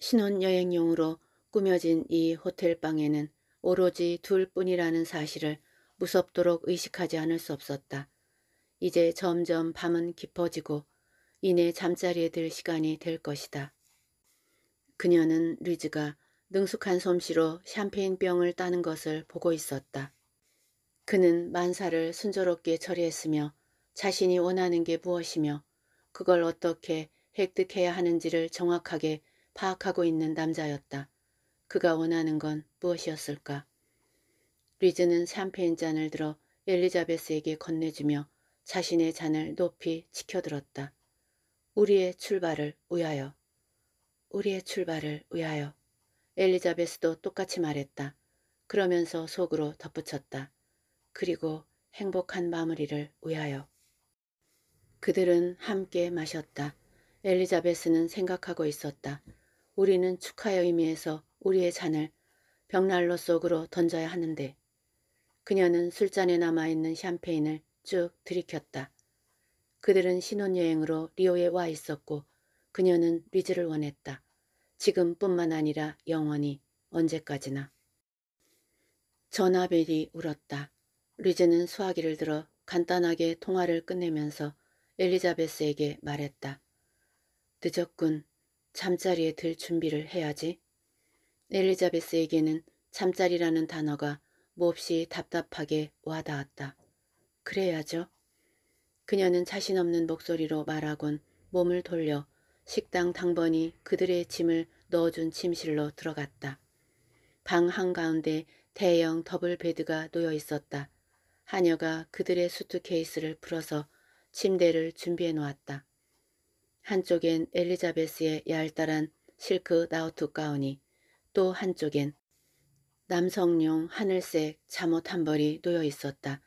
신혼여행용으로 꾸며진 이 호텔방에는 오로지 둘 뿐이라는 사실을 무섭도록 의식하지 않을 수 없었다. 이제 점점 밤은 깊어지고 이내 잠자리에 들 시간이 될 것이다. 그녀는 리즈가 능숙한 솜씨로 샴페인병을 따는 것을 보고 있었다. 그는 만사를 순조롭게 처리했으며 자신이 원하는 게 무엇이며 그걸 어떻게 획득해야 하는지를 정확하게 파악하고 있는 남자였다. 그가 원하는 건 무엇이었을까? 리즈는 샴페인 잔을 들어 엘리자베스에게 건네주며 자신의 잔을 높이 치켜들었다. 우리의 출발을 위하여. 우리의 출발을 위하여. 엘리자베스도 똑같이 말했다. 그러면서 속으로 덧붙였다. 그리고 행복한 마무리를 위하여. 그들은 함께 마셨다. 엘리자베스는 생각하고 있었다. 우리는 축하의 의미에서 우리의 잔을 벽난로 속으로 던져야 하는데 그녀는 술잔에 남아있는 샴페인을 쭉 들이켰다. 그들은 신혼여행으로 리오에 와 있었고 그녀는 리즈를 원했다. 지금뿐만 아니라 영원히 언제까지나. 전화벨이 울었다. 리즈는 수화기를 들어 간단하게 통화를 끝내면서 엘리자베스에게 말했다. 늦었군. 잠자리에 들 준비를 해야지. 엘리자베스에게는 잠자리라는 단어가 몹시 답답하게 와닿았다. 그래야죠. 그녀는 자신 없는 목소리로 말하곤 몸을 돌려 식당 당번이 그들의 짐을 넣어준 침실로 들어갔다. 방 한가운데 대형 더블 베드가 놓여 있었다. 하녀가 그들의 수트케이스를 풀어서 침대를 준비해 놓았다. 한쪽엔 엘리자베스의 얄짤한 실크 나우트 가운이 또 한쪽엔 남성용 하늘색 잠옷 한 벌이 놓여 있었다.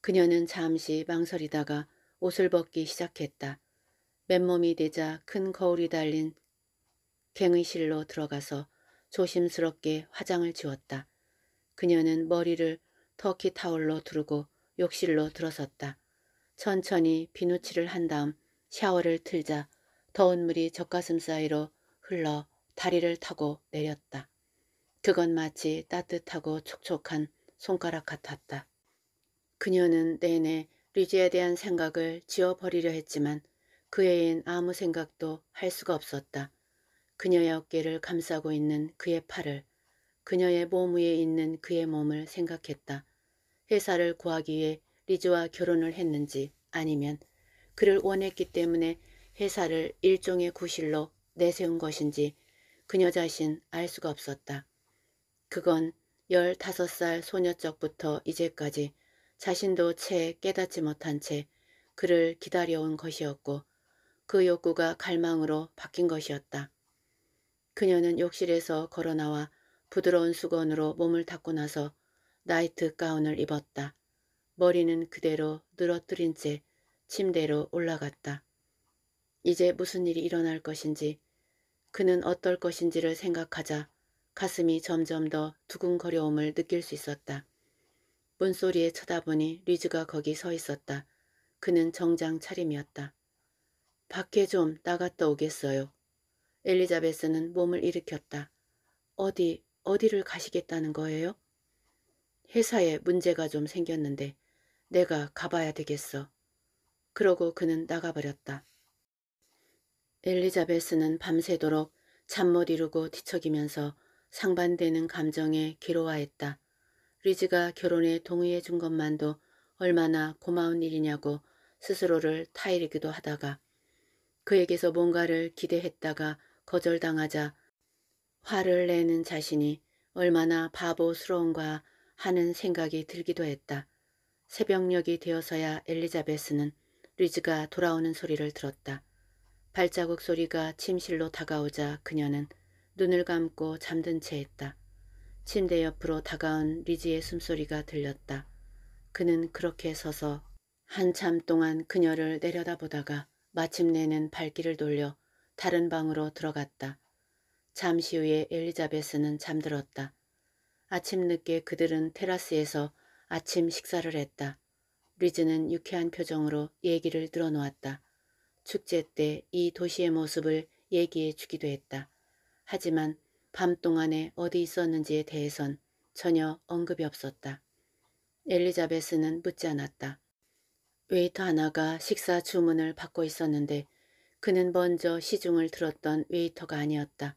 그녀는 잠시 망설이다가 옷을 벗기 시작했다. 맨몸이 되자 큰 거울이 달린 갱의실로 들어가서 조심스럽게 화장을 지웠다. 그녀는 머리를 터키 타올로 두르고 욕실로 들어섰다. 천천히 비누칠을 한 다음 샤워를 틀자 더운 물이 젖가슴 사이로 흘러 다리를 타고 내렸다. 그건 마치 따뜻하고 촉촉한 손가락 같았다. 그녀는 내내 리지에 대한 생각을 지워버리려 했지만 그 애인 아무 생각도 할 수가 없었다. 그녀의 어깨를 감싸고 있는 그의 팔을 그녀의 몸 위에 있는 그의 몸을 생각했다. 회사를 구하기 위해 리즈와 결혼을 했는지 아니면 그를 원했기 때문에 회사를 일종의 구실로 내세운 것인지 그녀 자신 알 수가 없었다. 그건 열다섯 살 소녀적부터 이제까지 자신도 채 깨닫지 못한 채 그를 기다려온 것이었고 그 욕구가 갈망으로 바뀐 것이었다. 그녀는 욕실에서 걸어나와 부드러운 수건으로 몸을 닦고 나서 나이트 가운을 입었다. 머리는 그대로 늘어뜨린 채 침대로 올라갔다. 이제 무슨 일이 일어날 것인지 그는 어떨 것인지를 생각하자 가슴이 점점 더 두근거려움을 느낄 수 있었다. 문소리에 쳐다보니 리즈가 거기 서 있었다. 그는 정장 차림이었다. 밖에 좀 나갔다 오겠어요. 엘리자베스는 몸을 일으켰다. 어디, 어디를 가시겠다는 거예요? 회사에 문제가 좀 생겼는데 내가 가봐야 되겠어. 그러고 그는 나가버렸다. 엘리자베스는 밤새도록 잠 못 이루고 뒤척이면서 상반되는 감정에 괴로워했다. 리즈가 결혼에 동의해 준 것만도 얼마나 고마운 일이냐고 스스로를 타이르기도 하다가 그에게서 뭔가를 기대했다가 거절당하자 화를 내는 자신이 얼마나 바보스러운가 하는 생각이 들기도 했다. 새벽녘이 되어서야 엘리자베스는 리즈가 돌아오는 소리를 들었다. 발자국 소리가 침실로 다가오자 그녀는 눈을 감고 잠든 채했다. 침대 옆으로 다가온 리지의 숨소리가 들렸다. 그는 그렇게 서서 한참 동안 그녀를 내려다보다가 마침내는 발길을 돌려 다른 방으로 들어갔다. 잠시 후에 엘리자베스는 잠들었다. 아침 늦게 그들은 테라스에서 아침 식사를 했다. 리즈는 유쾌한 표정으로 얘기를 늘어놓았다. 축제 때 이 도시의 모습을 얘기해 주기도 했다. 하지만 밤 동안에 어디 있었는지에 대해선 전혀 언급이 없었다. 엘리자베스는 묻지 않았다. 웨이터 하나가 식사 주문을 받고 있었는데 그는 먼저 시중을 들었던 웨이터가 아니었다.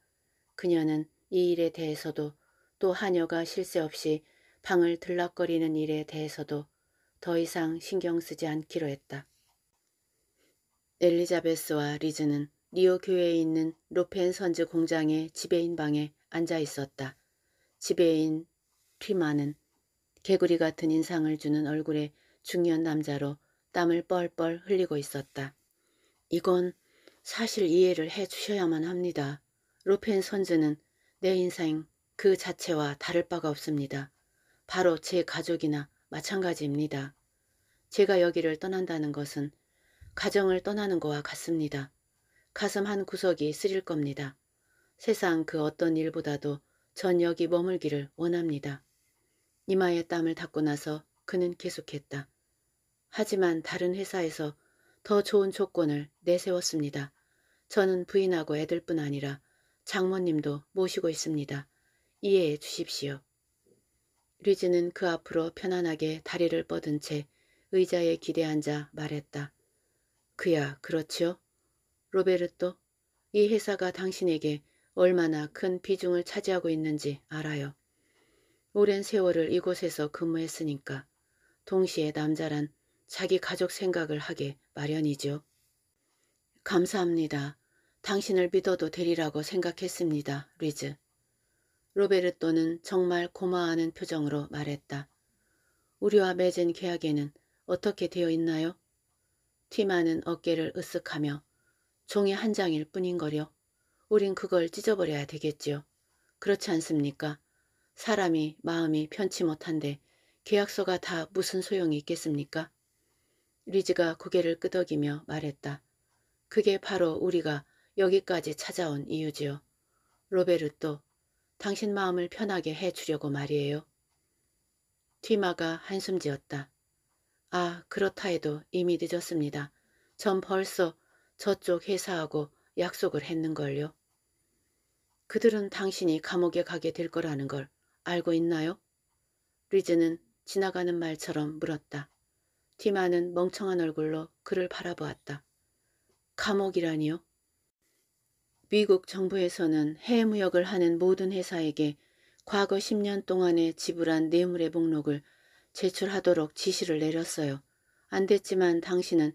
그녀는 이 일에 대해서도 또 하녀가 실세 없이 방을 들락거리는 일에 대해서도 더 이상 신경 쓰지 않기로 했다. 엘리자베스와 리즈는 리오 교회에 있는 로펜 선즈 공장의 지배인 방에 앉아 있었다. 지배인 튀마는 개구리 같은 인상을 주는 얼굴에 중년 남자로 땀을 뻘뻘 흘리고 있었다. 이건 사실 이해를 해주셔야만 합니다. 로펜 선즈는 내 인생 그 자체와 다를 바가 없습니다. 바로 제 가족이나 마찬가지입니다. 제가 여기를 떠난다는 것은 가정을 떠나는 거와 같습니다. 가슴 한 구석이 쓰릴 겁니다. 세상 그 어떤 일보다도 전 여기 머물기를 원합니다. 이마에 땀을 닦고 나서 그는 계속했다. 하지만 다른 회사에서 더 좋은 조건을 내세웠습니다. 저는 부인하고 애들뿐 아니라 장모님도 모시고 있습니다. 이해해 주십시오. 리즈는그 앞으로 편안하게 다리를 뻗은 채 의자에 기대 앉아 말했다. 그야 그렇지요. 로베르토, 이 회사가 당신에게 얼마나 큰 비중을 차지하고 있는지 알아요. 오랜 세월을 이곳에서 근무했으니까 동시에 남자란 자기 가족 생각을 하게 마련이죠. 감사합니다. 당신을 믿어도 되리라고 생각했습니다, 리즈. 로베르토는 정말 고마워하는 표정으로 말했다. 우리와 맺은 계약에는 어떻게 되어 있나요? 티마는 어깨를 으쓱하며 종이 한 장일 뿐인거려. 우린 그걸 찢어버려야 되겠지요. 그렇지 않습니까? 사람이 마음이 편치 못한데 계약서가 다 무슨 소용이 있겠습니까? 리즈가 고개를 끄덕이며 말했다. 그게 바로 우리가 여기까지 찾아온 이유지요. 로베르또, 당신 마음을 편하게 해주려고 말이에요. 티마가 한숨 지었다. 아 그렇다 해도 이미 늦었습니다. 전 벌써 저쪽 회사하고 약속을 했는걸요. 그들은 당신이 감옥에 가게 될 거라는 걸 알고 있나요? 리즈는 지나가는 말처럼 물었다. 티마는 멍청한 얼굴로 그를 바라보았다. 감옥이라니요? 미국 정부에서는 해외무역을 하는 모든 회사에게 과거 10년 동안에 지불한 뇌물의 목록을 제출하도록 지시를 내렸어요. 안 됐지만 당신은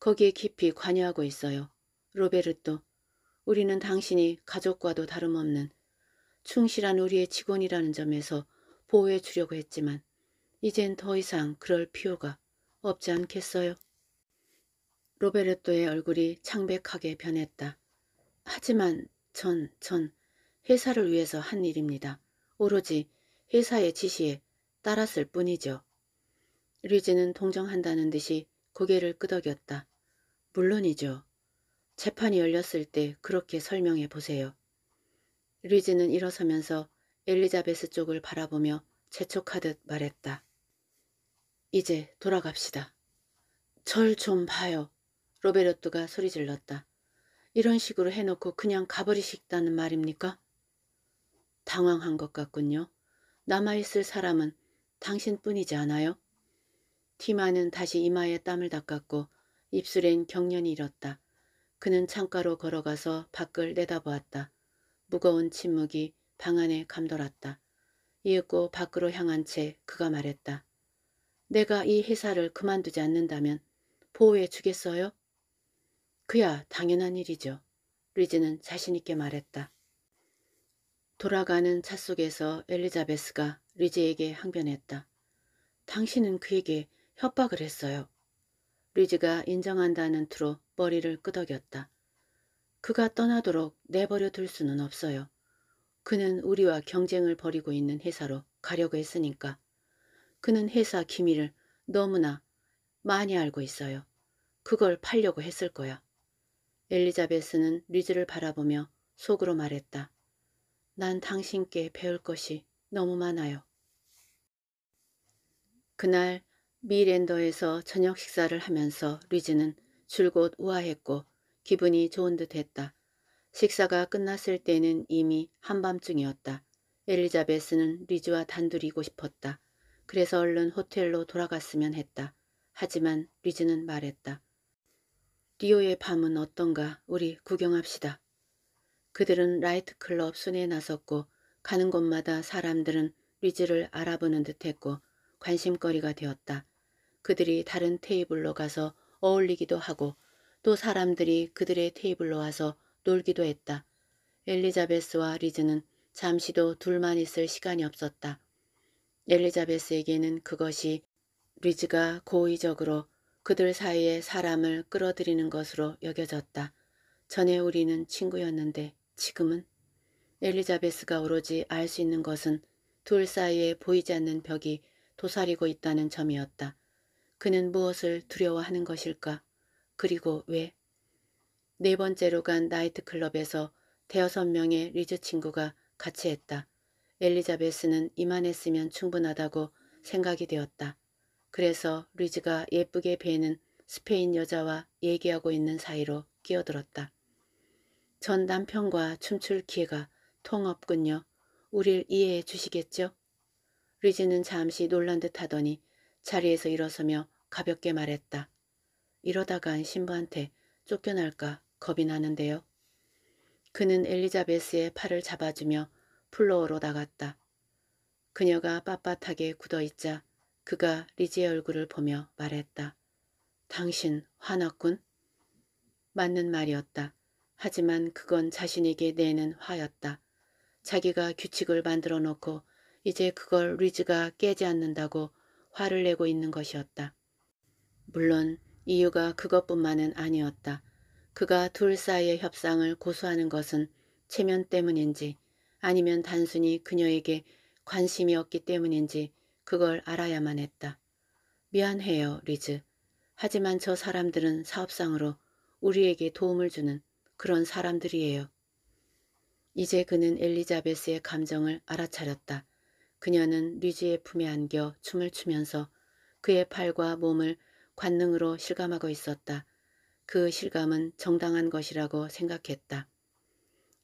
거기에 깊이 관여하고 있어요. 로베르토, 우리는 당신이 가족과도 다름없는 충실한 우리의 직원이라는 점에서 보호해 주려고 했지만 이젠 더 이상 그럴 필요가 없지 않겠어요? 로베르토의 얼굴이 창백하게 변했다. 하지만 전, 전 회사를 위해서 한 일입니다. 오로지 회사의 지시에 따랐을 뿐이죠. 리즈는 동정한다는 듯이 고개를 끄덕였다. 물론이죠. 재판이 열렸을 때 그렇게 설명해 보세요. 리즈는 일어서면서 엘리자베스 쪽을 바라보며 재촉하듯 말했다. 이제 돌아갑시다. 절 좀 봐요. 로베르토가 소리질렀다. 이런 식으로 해놓고 그냥 가버리시겠다는 말입니까? 당황한 것 같군요. 남아있을 사람은 당신뿐이지 않아요? 티마는 다시 이마에 땀을 닦았고 입술엔 경련이 일었다. 그는 창가로 걸어가서 밖을 내다보았다. 무거운 침묵이 방 안에 감돌았다. 이윽고 밖으로 향한 채 그가 말했다. 내가 이 회사를 그만두지 않는다면 보호해 주겠어요? 그야 당연한 일이죠. 리즈는 자신있게 말했다. 돌아가는 차 속에서 엘리자베스가 리지에게 항변했다. 당신은 그에게 협박을 했어요. 리지가 인정한다는 투로 머리를 끄덕였다. 그가 떠나도록 내버려 둘 수는 없어요. 그는 우리와 경쟁을 벌이고 있는 회사로 가려고 했으니까. 그는 회사 기밀을 너무나 많이 알고 있어요. 그걸 팔려고 했을 거야. 엘리자베스는 리즈를 바라보며 속으로 말했다. 난 당신께 배울 것이 너무 많아요. 그날 미랜더에서 저녁 식사를 하면서 리즈는 줄곧 우아했고 기분이 좋은 듯했다. 식사가 끝났을 때는 이미 한밤중이었다. 엘리자베스는 리즈와 단둘이고 싶었다. 그래서 얼른 호텔로 돌아갔으면 했다. 하지만 리즈는 말했다. 리오의 밤은 어떤가 우리 구경합시다. 그들은 라이트 클럽 순에 나섰고 가는 곳마다 사람들은 리즈를 알아보는 듯했고 관심거리가 되었다. 그들이 다른 테이블로 가서 어울리기도 하고 또 사람들이 그들의 테이블로 와서 놀기도 했다. 엘리자베스와 리즈는 잠시도 둘만 있을 시간이 없었다. 엘리자베스에게는 그것이 리즈가 고의적으로 그들 사이에 사람을 끌어들이는 것으로 여겨졌다. 전에 우리는 친구였는데 지금은 엘리자베스가 오로지 알 수 있는 것은 둘 사이에 보이지 않는 벽이 도사리고 있다는 점이었다. 그는 무엇을 두려워하는 것일까? 그리고 왜? 네 번째로 간 나이트클럽에서 대여섯 명의 리즈 친구가 같이 했다. 엘리자베스는 이만했으면 충분하다고 생각이 되었다. 그래서 리즈가 예쁘게 베는 스페인 여자와 얘기하고 있는 사이로 끼어들었다. 전 남편과 춤출 기회가 통없군요. 우릴 이해해 주시겠죠? 리즈는 잠시 놀란 듯 하더니 자리에서 일어서며 가볍게 말했다. 이러다간 신부한테 쫓겨날까 겁이 나는데요. 그는 엘리자베스의 팔을 잡아주며 플로어로 나갔다. 그녀가 빳빳하게 굳어있자 그가 리지의 얼굴을 보며 말했다. 당신 화났군? 맞는 말이었다. 하지만 그건 자신에게 내는 화였다. 자기가 규칙을 만들어 놓고 이제 그걸 리즈가 깨지 않는다고 화를 내고 있는 것이었다. 물론 이유가 그것뿐만은 아니었다. 그가 둘 사이의 협상을 고수하는 것은 체면 때문인지 아니면 단순히 그녀에게 관심이 없기 때문인지 그걸 알아야만 했다. 미안해요, 리즈. 하지만 저 사람들은 사업상으로 우리에게 도움을 주는 그런 사람들이에요. 이제 그는 엘리자베스의 감정을 알아차렸다. 그녀는 리지의 품에 안겨 춤을 추면서 그의 팔과 몸을 관능으로 실감하고 있었다. 그 실감은 정당한 것이라고 생각했다.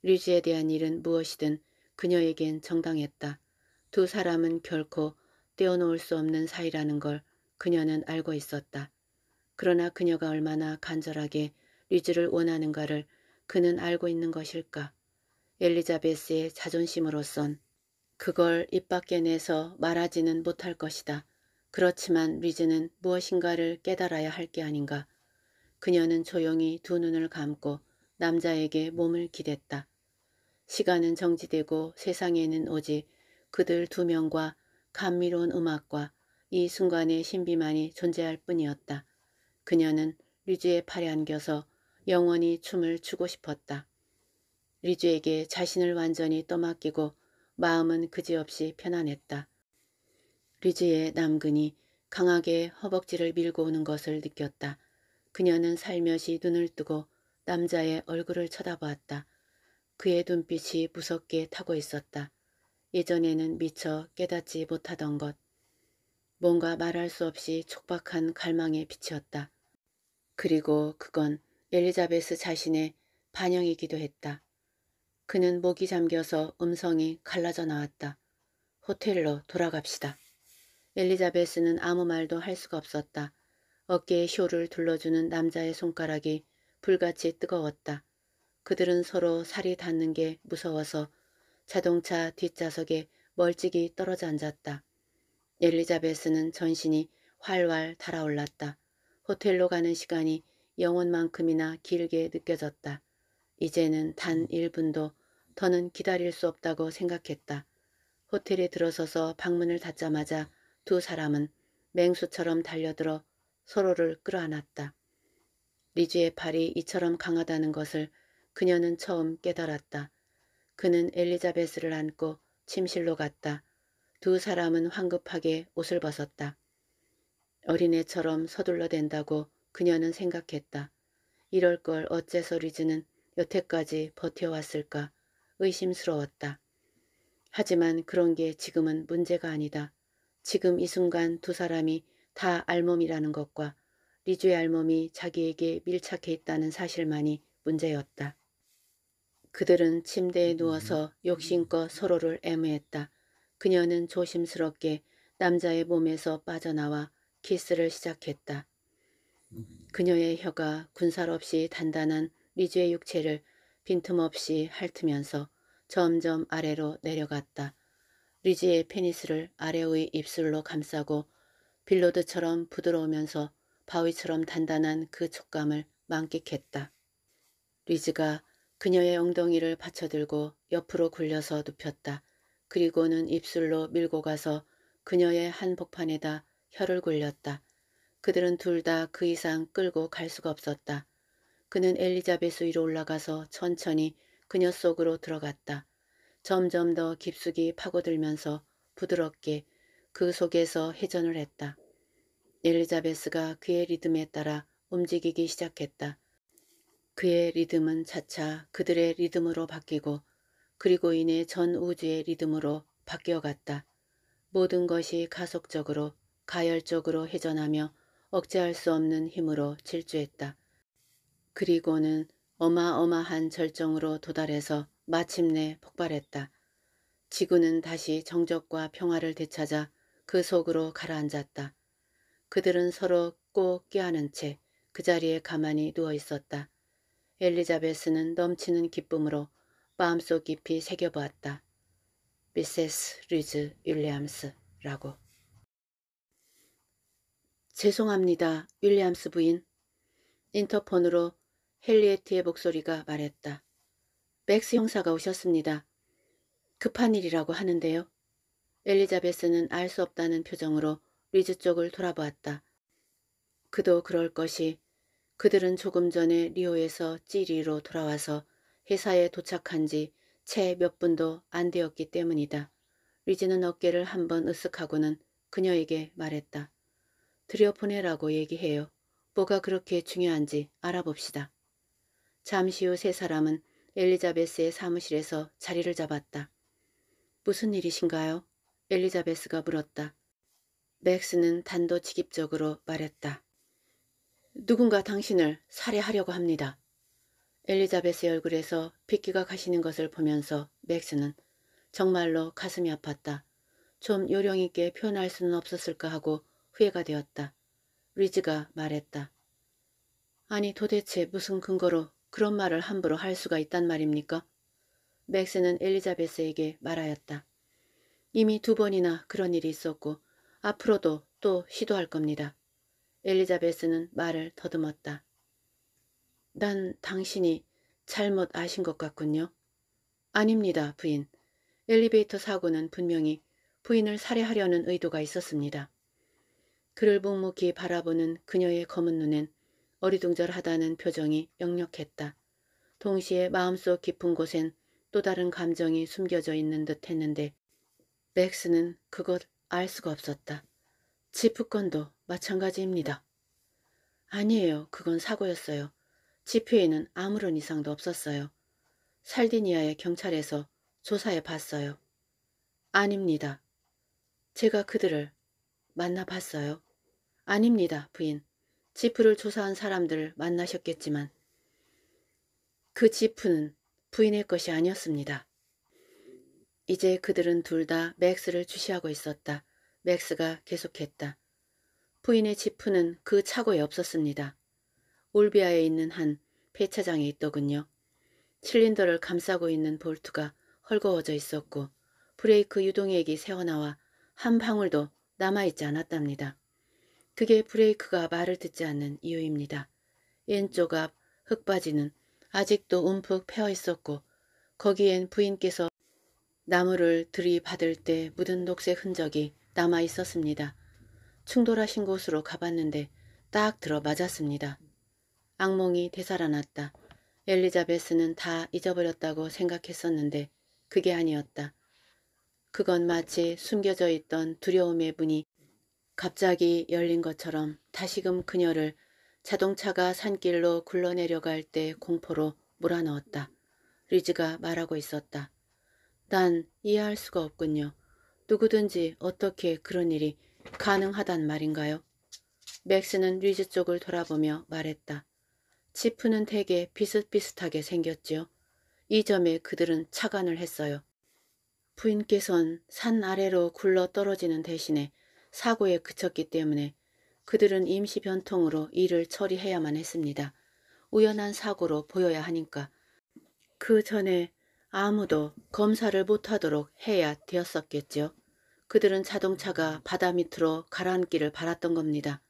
리지에 대한 일은 무엇이든 그녀에겐 정당했다. 두 사람은 결코 떼어놓을 수 없는 사이라는 걸 그녀는 알고 있었다. 그러나 그녀가 얼마나 간절하게 리즈를 원하는가를 그는 알고 있는 것일까? 엘리자베스의 자존심으로선 그걸 입 밖에 내서 말하지는 못할 것이다. 그렇지만 리즈는 무엇인가를 깨달아야 할 게 아닌가. 그녀는 조용히 두 눈을 감고 남자에게 몸을 기댔다. 시간은 정지되고 세상에는 오직 그들 두 명과 감미로운 음악과 이 순간의 신비만이 존재할 뿐이었다. 그녀는 리즈의 팔에 안겨서 영원히 춤을 추고 싶었다. 리주에게 자신을 완전히 떠맡기고 마음은 그지없이 편안했다. 리주의 남근이 강하게 허벅지를 밀고 오는 것을 느꼈다. 그녀는 살며시 눈을 뜨고 남자의 얼굴을 쳐다보았다. 그의 눈빛이 무섭게 타고 있었다. 예전에는 미처 깨닫지 못하던 것. 뭔가 말할 수 없이 촉박한 갈망의 빛이었다. 그리고 그건 엘리자베스 자신의 반영이기도 했다. 그는 목이 잠겨서 음성이 갈라져 나왔다. 호텔로 돌아갑시다. 엘리자베스는 아무 말도 할 수가 없었다. 어깨에 쇼를 둘러주는 남자의 손가락이 불같이 뜨거웠다. 그들은 서로 살이 닿는 게 무서워서 자동차 뒷좌석에 멀찍이 떨어져 앉았다. 엘리자베스는 전신이 활활 달아올랐다. 호텔로 가는 시간이 영혼만큼이나 길게 느껴졌다. 이제는 단 1분도 음. 더는 기다릴 수 없다고 생각했다. 호텔에 들어서서 방문을 닫자마자 두 사람은 맹수처럼 달려들어 서로를 끌어안았다. 리즈의 팔이 이처럼 강하다는 것을 그녀는 처음 깨달았다. 그는 엘리자베스를 안고 침실로 갔다. 두 사람은 황급하게 옷을 벗었다. 어린애처럼 서둘러 댄다고 그녀는 생각했다. 이럴 걸 어째서 리즈는 여태까지 버텨왔을까? 의심스러웠다. 하지만 그런 게 지금은 문제가 아니다. 지금 이 순간 두 사람이 다 알몸이라는 것과 리주의 알몸이 자기에게 밀착해 있다는 사실만이 문제였다. 그들은 침대에 음. 누워서 욕심껏 음. 서로를 애무했다. 그녀는 조심스럽게 남자의 몸에서 빠져나와 키스를 시작했다. 음. 그녀의 혀가 군살 없이 단단한 리주의 육체를 빈틈없이 핥으면서 점점 아래로 내려갔다. 리지의 페니스를 아래의 입술로 감싸고 빌로드처럼 부드러우면서 바위처럼 단단한 그 촉감을 만끽했다. 리즈가 그녀의 엉덩이를 받쳐들고 옆으로 굴려서 눕혔다. 그리고는 입술로 밀고 가서 그녀의 한복판에다 혀를 굴렸다. 그들은 둘 다 그 이상 끌고 갈 수가 없었다. 그는 엘리자베스 위로 올라가서 천천히 그녀 속으로 들어갔다. 점점 더 깊숙이 파고들면서 부드럽게 그 속에서 회전을 했다. 엘리자베스가 그의 리듬에 따라 움직이기 시작했다. 그의 리듬은 차차 그들의 리듬으로 바뀌고 그리고 이내 전 우주의 리듬으로 바뀌어갔다. 모든 것이 가속적으로 가열적으로 회전하며 억제할 수 없는 힘으로 질주했다. 그리고는 어마어마한 절정으로 도달해서 마침내 폭발했다. 지구는 다시 정적과 평화를 되찾아 그 속으로 가라앉았다. 그들은 서로 꼭 껴안은 채 그 자리에 가만히 누워 있었다. 엘리자베스는 넘치는 기쁨으로 마음속 깊이 새겨보았다. 미세스 리즈 윌리암스라고 죄송합니다, 윌리암스 부인. 인터폰으로 헨리에트의 목소리가 말했다. 맥스 형사가 오셨습니다. 급한 일이라고 하는데요. 엘리자베스는 알 수 없다는 표정으로 리즈 쪽을 돌아보았다. 그도 그럴 것이 그들은 조금 전에 리오에서 찌리로 돌아와서 회사에 도착한 지 채 몇 분도 안 되었기 때문이다. 리즈는 어깨를 한번 으쓱하고는 그녀에게 말했다. 들여보내라고 얘기해요. 뭐가 그렇게 중요한지 알아봅시다. 잠시 후 세 사람은 엘리자베스의 사무실에서 자리를 잡았다. 무슨 일이신가요? 엘리자베스가 물었다. 맥스는 단도직입적으로 말했다. 누군가 당신을 살해하려고 합니다. 엘리자베스의 얼굴에서 핏기가 가시는 것을 보면서 맥스는 정말로 가슴이 아팠다. 좀 요령 있게 표현할 수는 없었을까 하고 후회가 되었다. 리즈가 말했다. 아니 도대체 무슨 근거로 그런 말을 함부로 할 수가 있단 말입니까? 맥스는 엘리자베스에게 말하였다. 이미 두 번이나 그런 일이 있었고 앞으로도 또 시도할 겁니다. 엘리자베스는 말을 더듬었다. 난 당신이 잘못 아신 것 같군요. 아닙니다, 부인. 엘리베이터 사고는 분명히 부인을 살해하려는 의도가 있었습니다. 그를 묵묵히 바라보는 그녀의 검은 눈엔 어리둥절하다는 표정이 역력했다. 동시에 마음속 깊은 곳엔 또 다른 감정이 숨겨져 있는 듯 했는데 맥스는 그것 알 수가 없었다. 지프 건도 마찬가지입니다. 아니에요. 그건 사고였어요. 지표에는 아무런 이상도 없었어요. 살디니아의 경찰에서 조사해 봤어요. 아닙니다. 제가 그들을 만나봤어요. 아닙니다, 부인. 지프를 조사한 사람들 만나셨겠지만 그 지프는 부인의 것이 아니었습니다. 이제 그들은 둘 다 맥스를 주시하고 있었다. 맥스가 계속했다. 부인의 지프는 그 차고에 없었습니다. 올비아에 있는 한 폐차장에 있더군요. 칠린더를 감싸고 있는 볼트가 헐거워져 있었고 브레이크 유동액이 새어나와 한 방울도 남아있지 않았답니다. 그게 브레이크가 말을 듣지 않는 이유입니다. 왼쪽 앞 흙바지는 아직도 움푹 패어 있었고 거기엔 부인께서 나무를 들이받을 때 묻은 녹색 흔적이 남아 있었습니다. 충돌하신 곳으로 가봤는데 딱 들어맞았습니다. 악몽이 되살아났다. 엘리자베스는 다 잊어버렸다고 생각했었는데 그게 아니었다. 그건 마치 숨겨져 있던 두려움의 문이 갑자기 열린 것처럼 다시금 그녀를 자동차가 산길로 굴러내려갈 때 공포로 몰아넣었다. 리즈가 말하고 있었다. 난 이해할 수가 없군요. 누구든지 어떻게 그런 일이 가능하단 말인가요? 맥스는 리즈 쪽을 돌아보며 말했다. 지프는 되게 비슷비슷하게 생겼지요. 이 점에 그들은 착안을 했어요. 부인께선 산 아래로 굴러 떨어지는 대신에 사고에 그쳤기 때문에 그들은 임시 변통으로 일을 처리해야만 했습니다. 우연한 사고로 보여야 하니까 그 전에 아무도 검사를 못하도록 해야 되었었겠죠. 그들은 자동차가 바다 밑으로 가라앉기를 바랐던 겁니다.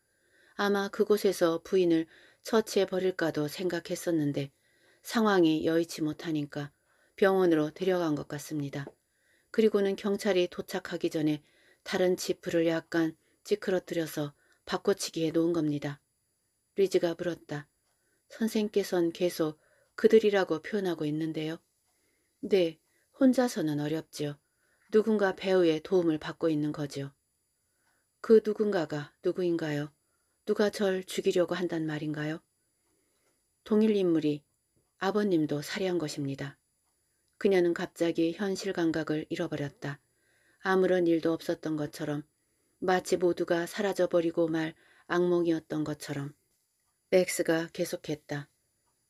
아마 그곳에서 부인을 처치해버릴까도 생각했었는데 상황이 여의치 못하니까 병원으로 데려간 것 같습니다. 그리고는 경찰이 도착하기 전에 다른 지프를 약간 찌그러뜨려서 바꿔치기에 놓은 겁니다. 리즈가 물었다. 선생께선 계속 그들이라고 표현하고 있는데요. 네, 혼자서는 어렵지요. 누군가 배우의 도움을 받고 있는 거지요. 그 누군가가 누구인가요? 누가 절 죽이려고 한단 말인가요? 동일 인물이 아버님도 살해한 것입니다. 그녀는 갑자기 현실 감각을 잃어버렸다. 아무런 일도 없었던 것처럼 마치 모두가 사라져버리고 말 악몽이었던 것처럼 맥스가 계속했다.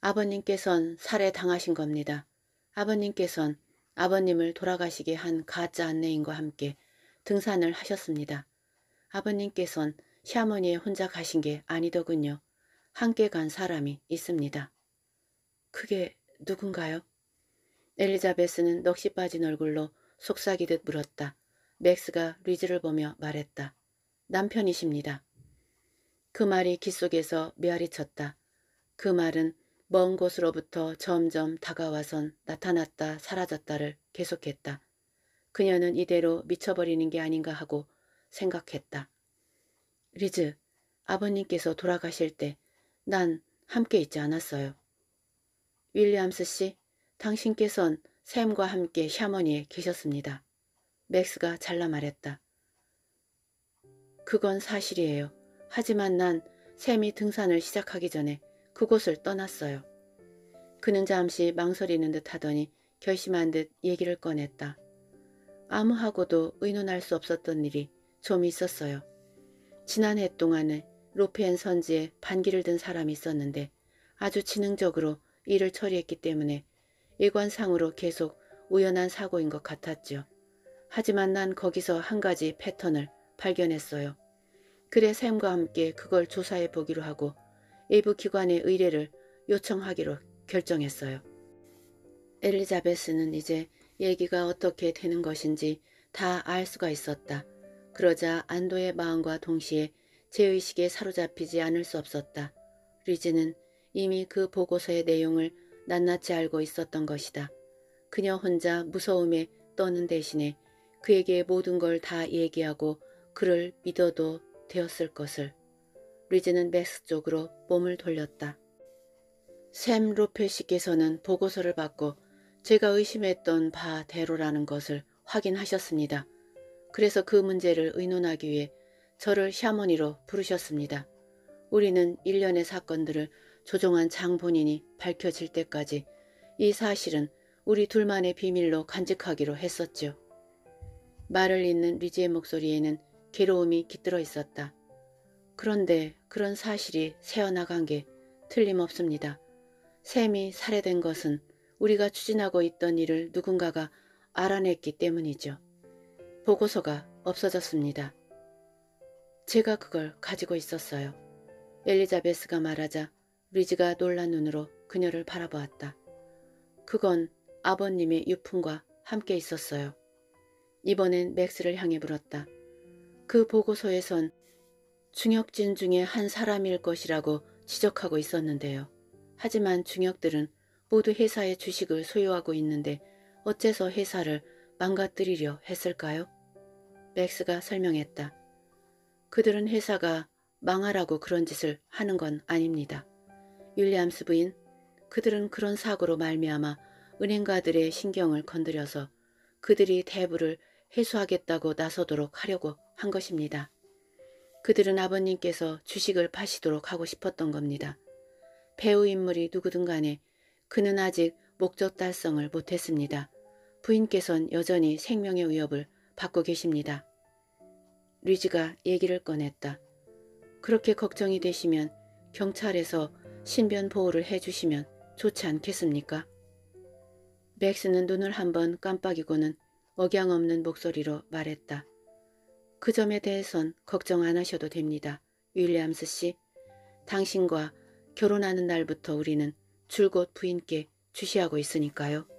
아버님께선 살해당하신 겁니다. 아버님께선 아버님을 돌아가시게 한 가짜 안내인과 함께 등산을 하셨습니다. 아버님께선 샤머니에 혼자 가신 게 아니더군요. 함께 간 사람이 있습니다. 그게 누군가요? 엘리자베스는 넋이 빠진 얼굴로 속삭이듯 물었다. 맥스가 리즈를 보며 말했다. 남편이십니다. 그 말이 귀 속에서 메아리 쳤다. 그 말은 먼 곳으로부터 점점 다가와선 나타났다 사라졌다를 계속했다. 그녀는 이대로 미쳐버리는 게 아닌가 하고 생각했다. 리즈, 아버님께서 돌아가실 때 난 함께 있지 않았어요. 윌리엄스 씨, 당신께선 샘과 함께 샤머니에 계셨습니다. 맥스가 잘라 말했다. 그건 사실이에요. 하지만 난 샘이 등산을 시작하기 전에 그곳을 떠났어요. 그는 잠시 망설이는 듯 하더니 결심한 듯 얘기를 꺼냈다. 아무하고도 의논할 수 없었던 일이 좀 있었어요. 지난 해 동안에 로피엔 선지에 반기를 든 사람이 있었는데 아주 지능적으로 일을 처리했기 때문에 일관상으로 계속 우연한 사고인 것 같았죠. 하지만 난 거기서 한 가지 패턴을 발견했어요. 그래 샘과 함께 그걸 조사해 보기로 하고 일부 기관의 의뢰를 요청하기로 결정했어요. 엘리자베스는 이제 얘기가 어떻게 되는 것인지 다 알 수가 있었다. 그러자 안도의 마음과 동시에 제 의식에 사로잡히지 않을 수 없었다. 리즈는 이미 그 보고서의 내용을 낱낱이 알고 있었던 것이다. 그녀 혼자 무서움에 떠는 대신에 그에게 모든 걸 다 얘기하고 그를 믿어도 되었을 것을. 리즈는 맥스 쪽으로 몸을 돌렸다. 샘 로페 시께서는 보고서를 받고 제가 의심했던 바대로라는 것을 확인하셨습니다. 그래서 그 문제를 의논하기 위해 저를 샤머니로 부르셨습니다. 우리는 일련의 사건들을 조종한 장본인이 밝혀질 때까지 이 사실은 우리 둘만의 비밀로 간직하기로 했었죠. 말을 잇는 리지의 목소리에는 괴로움이 깃들어 있었다. 그런데 그런 사실이 새어나간 게 틀림없습니다. 샘이 살해된 것은 우리가 추진하고 있던 일을 누군가가 알아냈기 때문이죠. 보고서가 없어졌습니다. 제가 그걸 가지고 있었어요. 엘리자베스가 말하자 리즈가 놀란 눈으로 그녀를 바라보았다. 그건 아버님의 유품과 함께 있었어요. 이번엔 맥스를 향해 물었다. 그 보고서에선 중역진 중에 한 사람일 것이라고 지적하고 있었는데요. 하지만 중역들은 모두 회사의 주식을 소유하고 있는데 어째서 회사를 망가뜨리려 했을까요? 맥스가 설명했다. 그들은 회사가 망하라고 그런 짓을 하는 건 아닙니다. 윌리엄스 부인 그들은 그런 사고로 말미암아 은행가들의 신경을 건드려서 그들이 대부를 회수하겠다고 나서도록 하려고 한 것입니다. 그들은 아버님께서 주식을 파시도록 하고 싶었던 겁니다. 배우 인물이 누구든 간에 그는 아직 목적 달성을 못했습니다. 부인께선 여전히 생명의 위협을 받고 계십니다. 리즈가 얘기를 꺼냈다. 그렇게 걱정이 되시면 경찰에서 신변 보호를 해주시면 좋지 않겠습니까? 맥스는 눈을 한번 깜빡이고는 억양없는 목소리로 말했다. 그 점에 대해선 걱정 안 하셔도 됩니다. 윌리엄스 씨, 당신과 결혼하는 날부터 우리는 줄곧 부인께 주시하고 있으니까요.